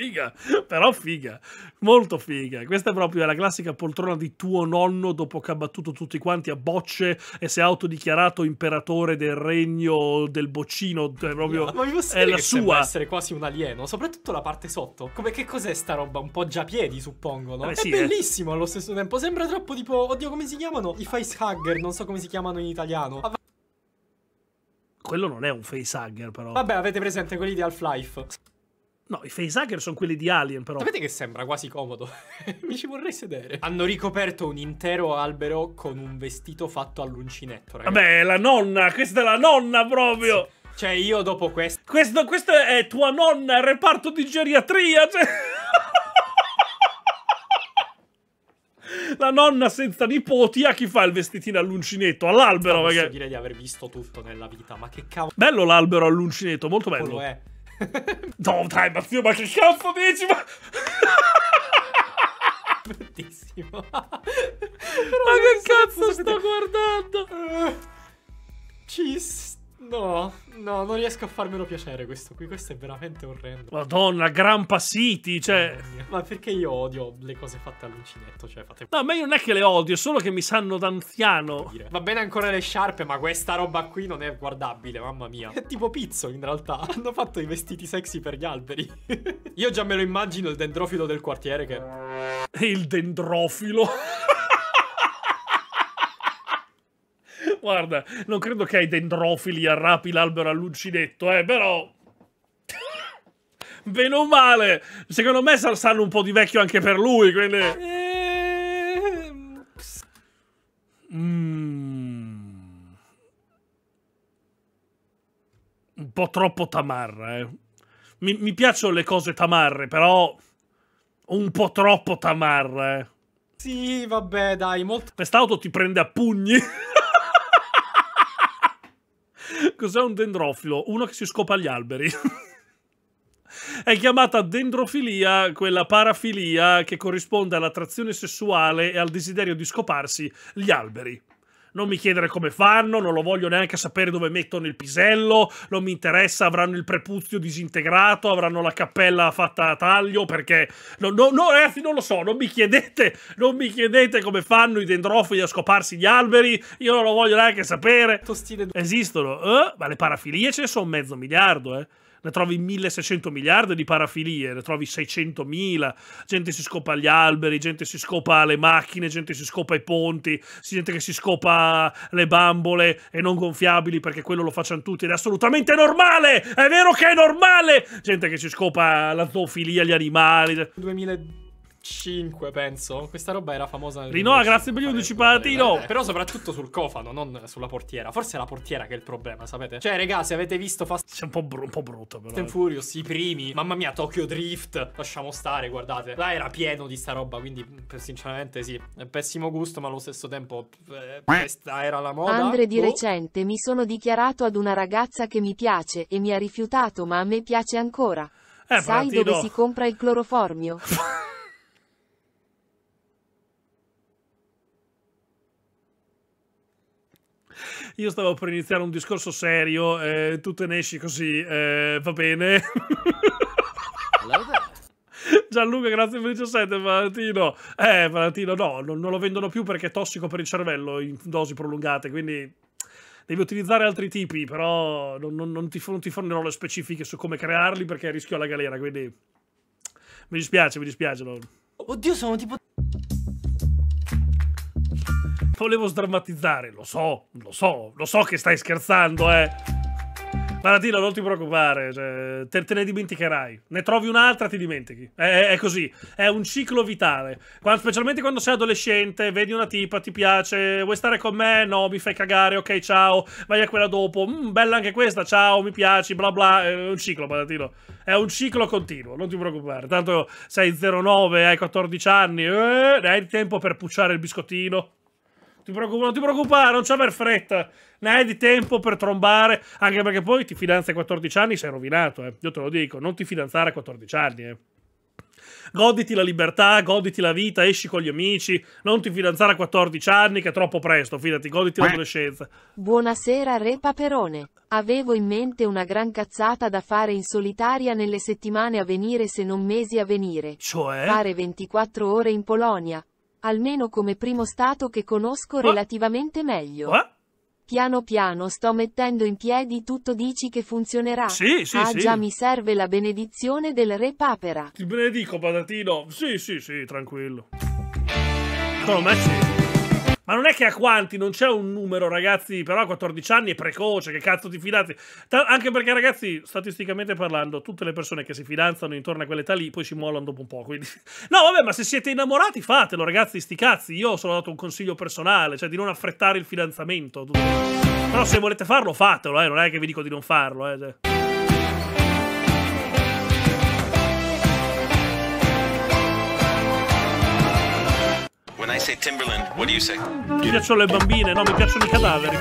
figa, però figa, molto figa. Questa è proprio la classica poltrona di tuo nonno dopo che ha battuto tutti quanti a bocce e si è autodichiarato imperatore del regno del boccino. È cioè proprio ma mi è la sua. essere quasi un alieno, soprattutto la parte sotto. Come che cos'è sta roba? Un po' già piedi, suppongo, no? Beh, è sì, eh. bellissimo eh. allo stesso tempo, sembra troppo tipo, oddio come si chiamano? I face facehugger, non so come si chiamano in italiano. quello non è un facehugger però. Vabbè, avete presente quelli di Half-Life. No, i facehugger sono quelli di Alien, però. Sapete che sembra quasi comodo? Mi ci vorrei sedere. Hanno ricoperto un intero albero con un vestito fatto all'uncinetto, ragazzi. Vabbè, la nonna! Questa è la nonna, proprio! Sì. Cioè, io dopo questo... Questo, questo è tua nonna, il reparto di geriatria, cioè... la nonna senza nipoti a chi fa il vestitino all'uncinetto, all'albero, magari. Posso dire di aver visto tutto nella vita, ma che cavolo... Bello l'albero all'uncinetto, molto bello. Quello è no dai Matteo ma che cazzo dici ma... bruttissimo ma che cazzo sto guardando eh. ci sto. No, no, non riesco a farmelo piacere questo qui, questo è veramente orrendo. Madonna, Grampa City, cioè... Ma perché io odio le cose fatte all'uncinetto, cioè fate... No, ma io non è che le odio, è solo che mi sanno d'anziano. Va bene ancora le sciarpe, ma questa roba qui non è guardabile, mamma mia. È tipo pizzo, in realtà. Hanno fatto i vestiti sexy per gli alberi. io già me lo immagino il dendrofilo del quartiere che... Il dendrofilo... Guarda, non credo che ai dendrofili arrapi l'albero all'uncinetto, eh, però... Bene o male, secondo me saranno un po' di vecchio anche per lui, quindi... Mm. Un po' troppo tamarra, eh. Mi, mi piacciono le cose tamarre, però... Un po' troppo tamarra, eh. Sì, vabbè, dai, molto... Quest'auto ti prende a pugni. Cos'è un dendrofilo? Uno che si scopa gli alberi. È chiamata dendrofilia, quella parafilia che corrisponde all'attrazione sessuale e al desiderio di scoparsi gli alberi non mi chiedere come fanno, non lo voglio neanche sapere dove mettono il pisello, non mi interessa, avranno il prepuzio disintegrato, avranno la cappella fatta a taglio, perché... No, no, no ragazzi, non lo so, non mi chiedete, non mi chiedete come fanno i dendrofili a scoparsi gli alberi, io non lo voglio neanche sapere. Esistono, eh? ma le parafilie ce ne sono mezzo miliardo, eh ne trovi 1600 miliardi di parafilie, ne trovi 600.000, gente si scopa gli alberi, gente si scopa le macchine, gente si scopa i ponti, gente che si scopa le bambole e non gonfiabili perché quello lo facciano tutti ed è assolutamente normale, è vero che è normale, gente che si scopa la zoofilia, gli animali. 2000 5, penso. Questa roba era famosa. Rinoa, grazie per gli 11 palatino Però soprattutto sul cofano, non sulla portiera. Forse è la portiera che è il problema, sapete? Cioè, ragazzi avete visto Fast... C'è un po', br- un po brutto, però. Fast eh. Furious, i primi. Mamma mia, Tokyo Drift. Lasciamo stare, guardate. Là era pieno di sta roba, quindi sinceramente sì. È pessimo gusto, ma allo stesso tempo eh, questa era la moda. Andre, di oh. recente mi sono dichiarato ad una ragazza che mi piace e mi ha rifiutato, ma a me piace ancora. Eh, Sai patatino. dove si compra il cloroformio? Io stavo per iniziare un discorso serio, eh, tu te ne esci così, eh, va bene. Gianluca, grazie per il 17, Valentino. Eh, Valentino, no, non, non lo vendono più perché è tossico per il cervello in dosi prolungate, quindi devi utilizzare altri tipi, però non, non, non, ti, non ti fornirò le specifiche su come crearli perché rischio la galera, quindi mi dispiace, mi dispiace. No. Oddio, sono tipo volevo sdrammatizzare, lo so, lo so, lo so che stai scherzando, eh. Maradino, non ti preoccupare, cioè, te, te, ne dimenticherai. Ne trovi un'altra, ti dimentichi. È, è, così, è un ciclo vitale. Quando, specialmente quando sei adolescente, vedi una tipa, ti piace, vuoi stare con me? No, mi fai cagare, ok, ciao, vai a quella dopo. Mm, bella anche questa, ciao, mi piaci, bla bla. È un ciclo, Maradino. È un ciclo continuo, non ti preoccupare. Tanto sei 09, hai 14 anni, eh, ne hai tempo per pucciare il biscottino. Ti preoccupa, non ti preoccupare, non c'è per fretta. Ne hai di tempo per trombare. Anche perché poi ti fidanzi a 14 anni, sei rovinato, eh. Io te lo dico, non ti fidanzare a 14 anni, eh. Goditi la libertà, goditi la vita, esci con gli amici, non ti fidanzare a 14 anni che è troppo presto, fidati, goditi l'adolescenza. Buonasera Re Paperone. Avevo in mente una gran cazzata da fare in solitaria nelle settimane a venire se non mesi a venire. Cioè? Fare 24 ore in Polonia, almeno come primo stato che conosco relativamente meglio. Piano piano sto mettendo in piedi tutto dici che funzionerà. Sì, sì, ah, sì. già mi serve la benedizione del re papera. Ti benedico, patatino. Sì, sì, sì, tranquillo. Come sì. Ma non è che a quanti, non c'è un numero, ragazzi, però a 14 anni è precoce, che cazzo ti fidanzi? Ta anche perché, ragazzi, statisticamente parlando, tutte le persone che si fidanzano intorno a quell'età lì, poi si muoiono dopo un po', quindi... No, vabbè, ma se siete innamorati, fatelo, ragazzi, sti cazzi. Io sono dato un consiglio personale, cioè di non affrettare il fidanzamento. Però se volete farlo, fatelo, eh, non è che vi dico di non farlo, eh. Cioè. say Timberland. What do you say? Mi piacciono le bambine, no, mi piacciono i cadaveri.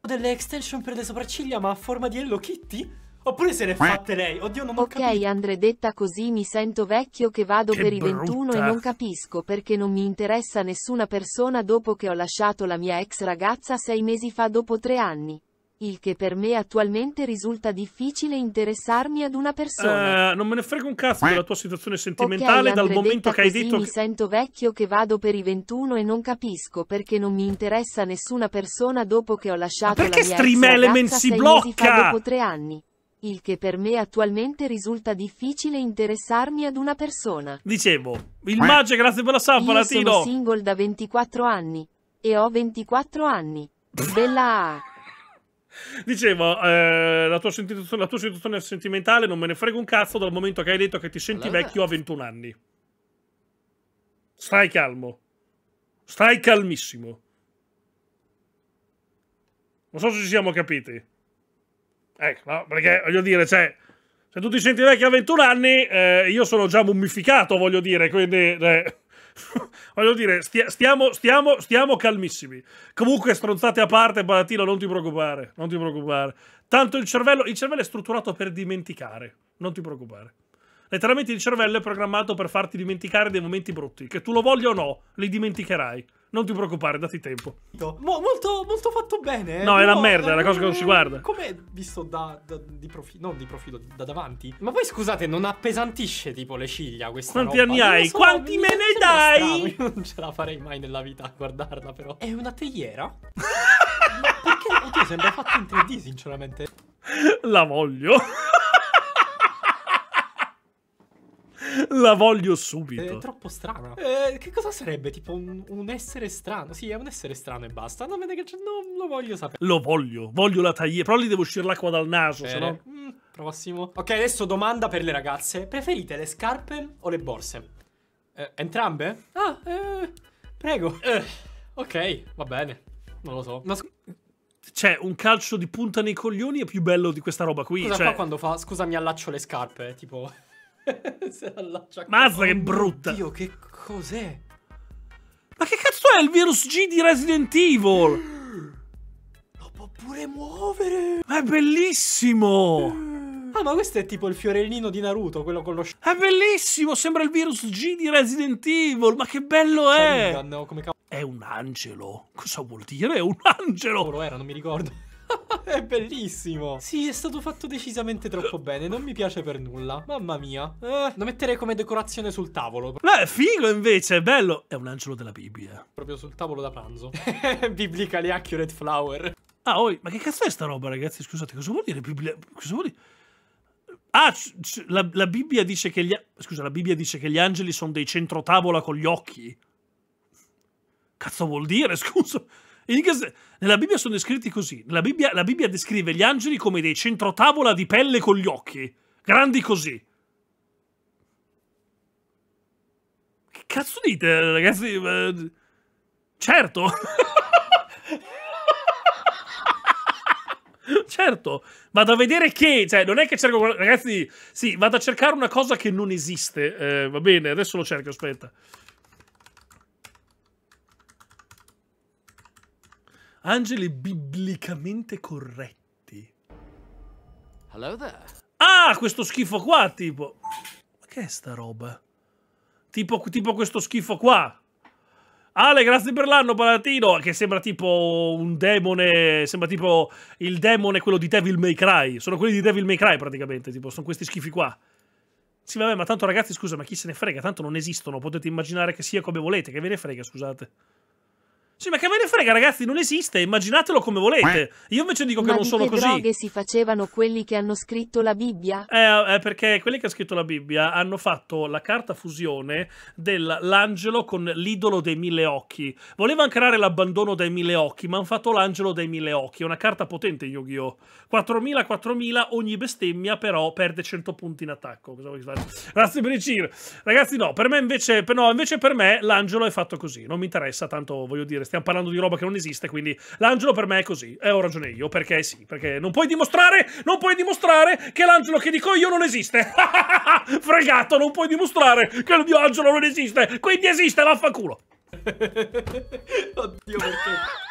Delle extension per le sopracciglia, ma a forma di Hello Kitty? Oppure se ne fatte lei? Oddio, non ho okay, capito. Ok, Andre, detta così mi sento vecchio che vado che per brutta. i 21 e non capisco perché non mi interessa nessuna persona dopo che ho lasciato la mia ex ragazza sei mesi fa dopo tre anni il che per me attualmente risulta difficile interessarmi ad una persona. Uh, non me ne frega un cazzo della tua situazione sentimentale okay, dal momento che hai detto mi che... sento vecchio che vado per i 21 e non capisco perché non mi interessa nessuna persona dopo che ho lasciato la mia Stream ragazza si blocca? dopo tre anni il che per me attualmente risulta difficile interessarmi ad una persona. Dicevo, il Mage, grazie per la samba, Latino! sono single da 24 anni, e ho 24 anni. Bella A! Dicevo, eh, la, tua la, tua situazione sentimentale non me ne frega un cazzo dal momento che hai detto che ti senti allora... vecchio a 21 anni. Stai calmo. Stai calmissimo. Non so se ci siamo capiti. Ecco, no, perché voglio dire, cioè, se tu ti senti vecchio a 21 anni, eh, io sono già mummificato, voglio dire, quindi... Eh. voglio dire, stia, stiamo, stiamo, stiamo, calmissimi. Comunque, stronzate a parte, Balatino, non ti preoccupare, non ti preoccupare. Tanto il cervello, il cervello è strutturato per dimenticare, non ti preoccupare. Letteralmente il cervello è programmato per farti dimenticare dei momenti brutti, che tu lo voglia o no, li dimenticherai. Non ti preoccupare, dati tempo. Mo- molto, molto, fatto bene. Eh. No, è la merda, è una cosa che non si guarda. Come visto da, da di profilo, non di profilo, da davanti. Ma poi scusate, non appesantisce tipo le ciglia questa Quanti roba. anni hai? So, Quanti me ne dai? Io non ce la farei mai nella vita a guardarla però. È una teiera? Ma perché? Oddio, sembra fatta in 3D sinceramente. La voglio. La voglio subito. È troppo strana. Eh, che cosa sarebbe? Tipo un, un, essere strano? Sì, è un essere strano e basta. Non, vede che non lo voglio sapere. Lo voglio. Voglio la taglia. Però gli devo uscire l'acqua dal naso, eh, se no... Mm, prossimo. Ok, adesso domanda per le ragazze. Preferite le scarpe o le borse? Eh, entrambe? Ah, eh, prego. Eh. ok, va bene. Non lo so. Ma cioè, un calcio di punta nei coglioni è più bello di questa roba qui. Cosa cioè... fa quando fa? Scusa, mi allaccio le scarpe. Tipo. Se allaccia Mazza che brutta! Dio, che cos'è? Ma che cazzo è il virus G di Resident Evil? Lo può pure muovere! Ma è bellissimo! Ah, ma questo è tipo il fiorellino di Naruto, quello con lo... È bellissimo, sembra il virus G di Resident Evil, ma che bello è! Cioè, come È un angelo. Cosa vuol dire? È un angelo! Lo era, non mi ricordo. È bellissimo. Sì, è stato fatto decisamente troppo bene. Non mi piace per nulla. Mamma mia. Eh, lo metterei come decorazione sul tavolo. Beh, figo invece, è bello. È un angelo della Bibbia. Proprio sul tavolo da pranzo. Biblica Biblically accurate flower. Ah, oi, ma che cazzo è sta roba, ragazzi? Scusate, cosa vuol dire Biblia? Cosa vuol dire? Ah, la, la, Bibbia dice che gli... Scusa, la Bibbia dice che gli angeli sono dei centrotavola con gli occhi. Cazzo vuol dire, scusa? nella Bibbia sono descritti così. Bibbia, la Bibbia descrive gli angeli come dei centrotavola di pelle con gli occhi, grandi così. Che cazzo dite, ragazzi? Certo. certo, vado a vedere che, cioè, non è che cerco, ragazzi, sì, vado a cercare una cosa che non esiste, eh, va bene, adesso lo cerco, aspetta. Angeli biblicamente corretti. Ah, questo schifo qua, tipo. Ma che è sta roba? Tipo, tipo questo schifo qua. Ale, grazie per l'anno, Palatino. Che sembra tipo un demone. Sembra tipo il demone, quello di Devil May Cry. Sono quelli di Devil May Cry, praticamente. Tipo, sono questi schifi qua. Sì, vabbè, ma tanto ragazzi, scusa, ma chi se ne frega? Tanto non esistono. Potete immaginare che sia come volete. Che ve ne frega, scusate. Sì, ma che ve ne frega, ragazzi, non esiste, immaginatelo come volete. Io invece dico ma che non sono così. Ma che si facevano quelli che hanno scritto la Bibbia? Eh, eh, perché quelli che hanno scritto la Bibbia hanno fatto la carta fusione dell'angelo con l'idolo dei mille occhi. Volevano creare l'abbandono dei mille occhi, ma hanno fatto l'angelo dei mille occhi. È una carta potente in Yu-Gi-Oh! 4000, 4000, ogni bestemmia però perde 100 punti in attacco. Cosa vuoi fare? Grazie per il Ciro. Ragazzi, no, per me invece, no, invece per me l'angelo è fatto così. Non mi interessa tanto, voglio dire, stiamo parlando di roba che non esiste, quindi l'angelo per me è così, e eh, ho ragione io, perché sì, perché non puoi dimostrare, non puoi dimostrare che l'angelo che dico io non esiste. Fregato, non puoi dimostrare che il mio angelo non esiste, quindi esiste, vaffanculo. Oddio, perché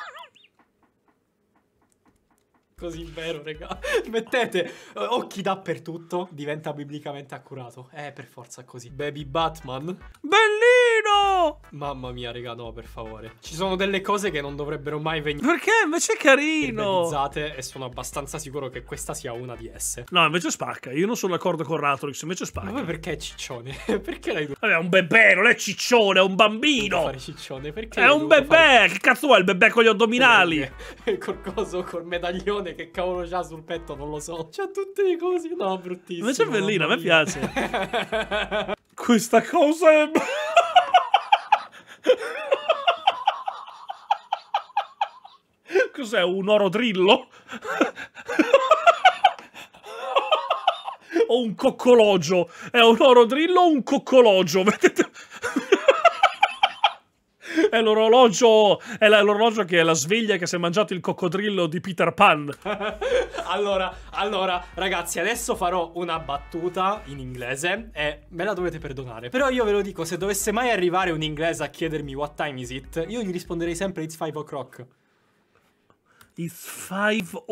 così vero, raga. Mettete eh, occhi dappertutto, diventa biblicamente accurato. È eh, per forza così. Baby Batman. Bellino! Mamma mia, raga, no, per favore. Ci sono delle cose che non dovrebbero mai venire. Perché? Invece è carino! E sono abbastanza sicuro che questa sia una di esse. No, invece spacca. Io non sono d'accordo con Ratrix, invece spacca. Ma perché è ciccione? perché l'hai Vabbè, è un bebè, non è ciccione, è un bambino! Fare ciccione, perché? È un bebè! Fare... Che cazzo vuoi, il bebè con gli addominali? Col coso, col medaglione leone che cavolo c'ha sul petto, non lo so. C'ha tutte le cose. No, bruttissimo. La cervellina, a me piace. Questa cosa è... Cos'è un orodrillo? o un coccologio? È un orodrillo o un coccologio? Vedete è l'orologio, è l'orologio che è la sveglia che si è mangiato il coccodrillo di Peter Pan. allora, allora, ragazzi, adesso farò una battuta in inglese e me la dovete perdonare. Però io ve lo dico, se dovesse mai arrivare un inglese a chiedermi what time is it, io gli risponderei sempre it's 5 o'clock. It's 5 o'clock.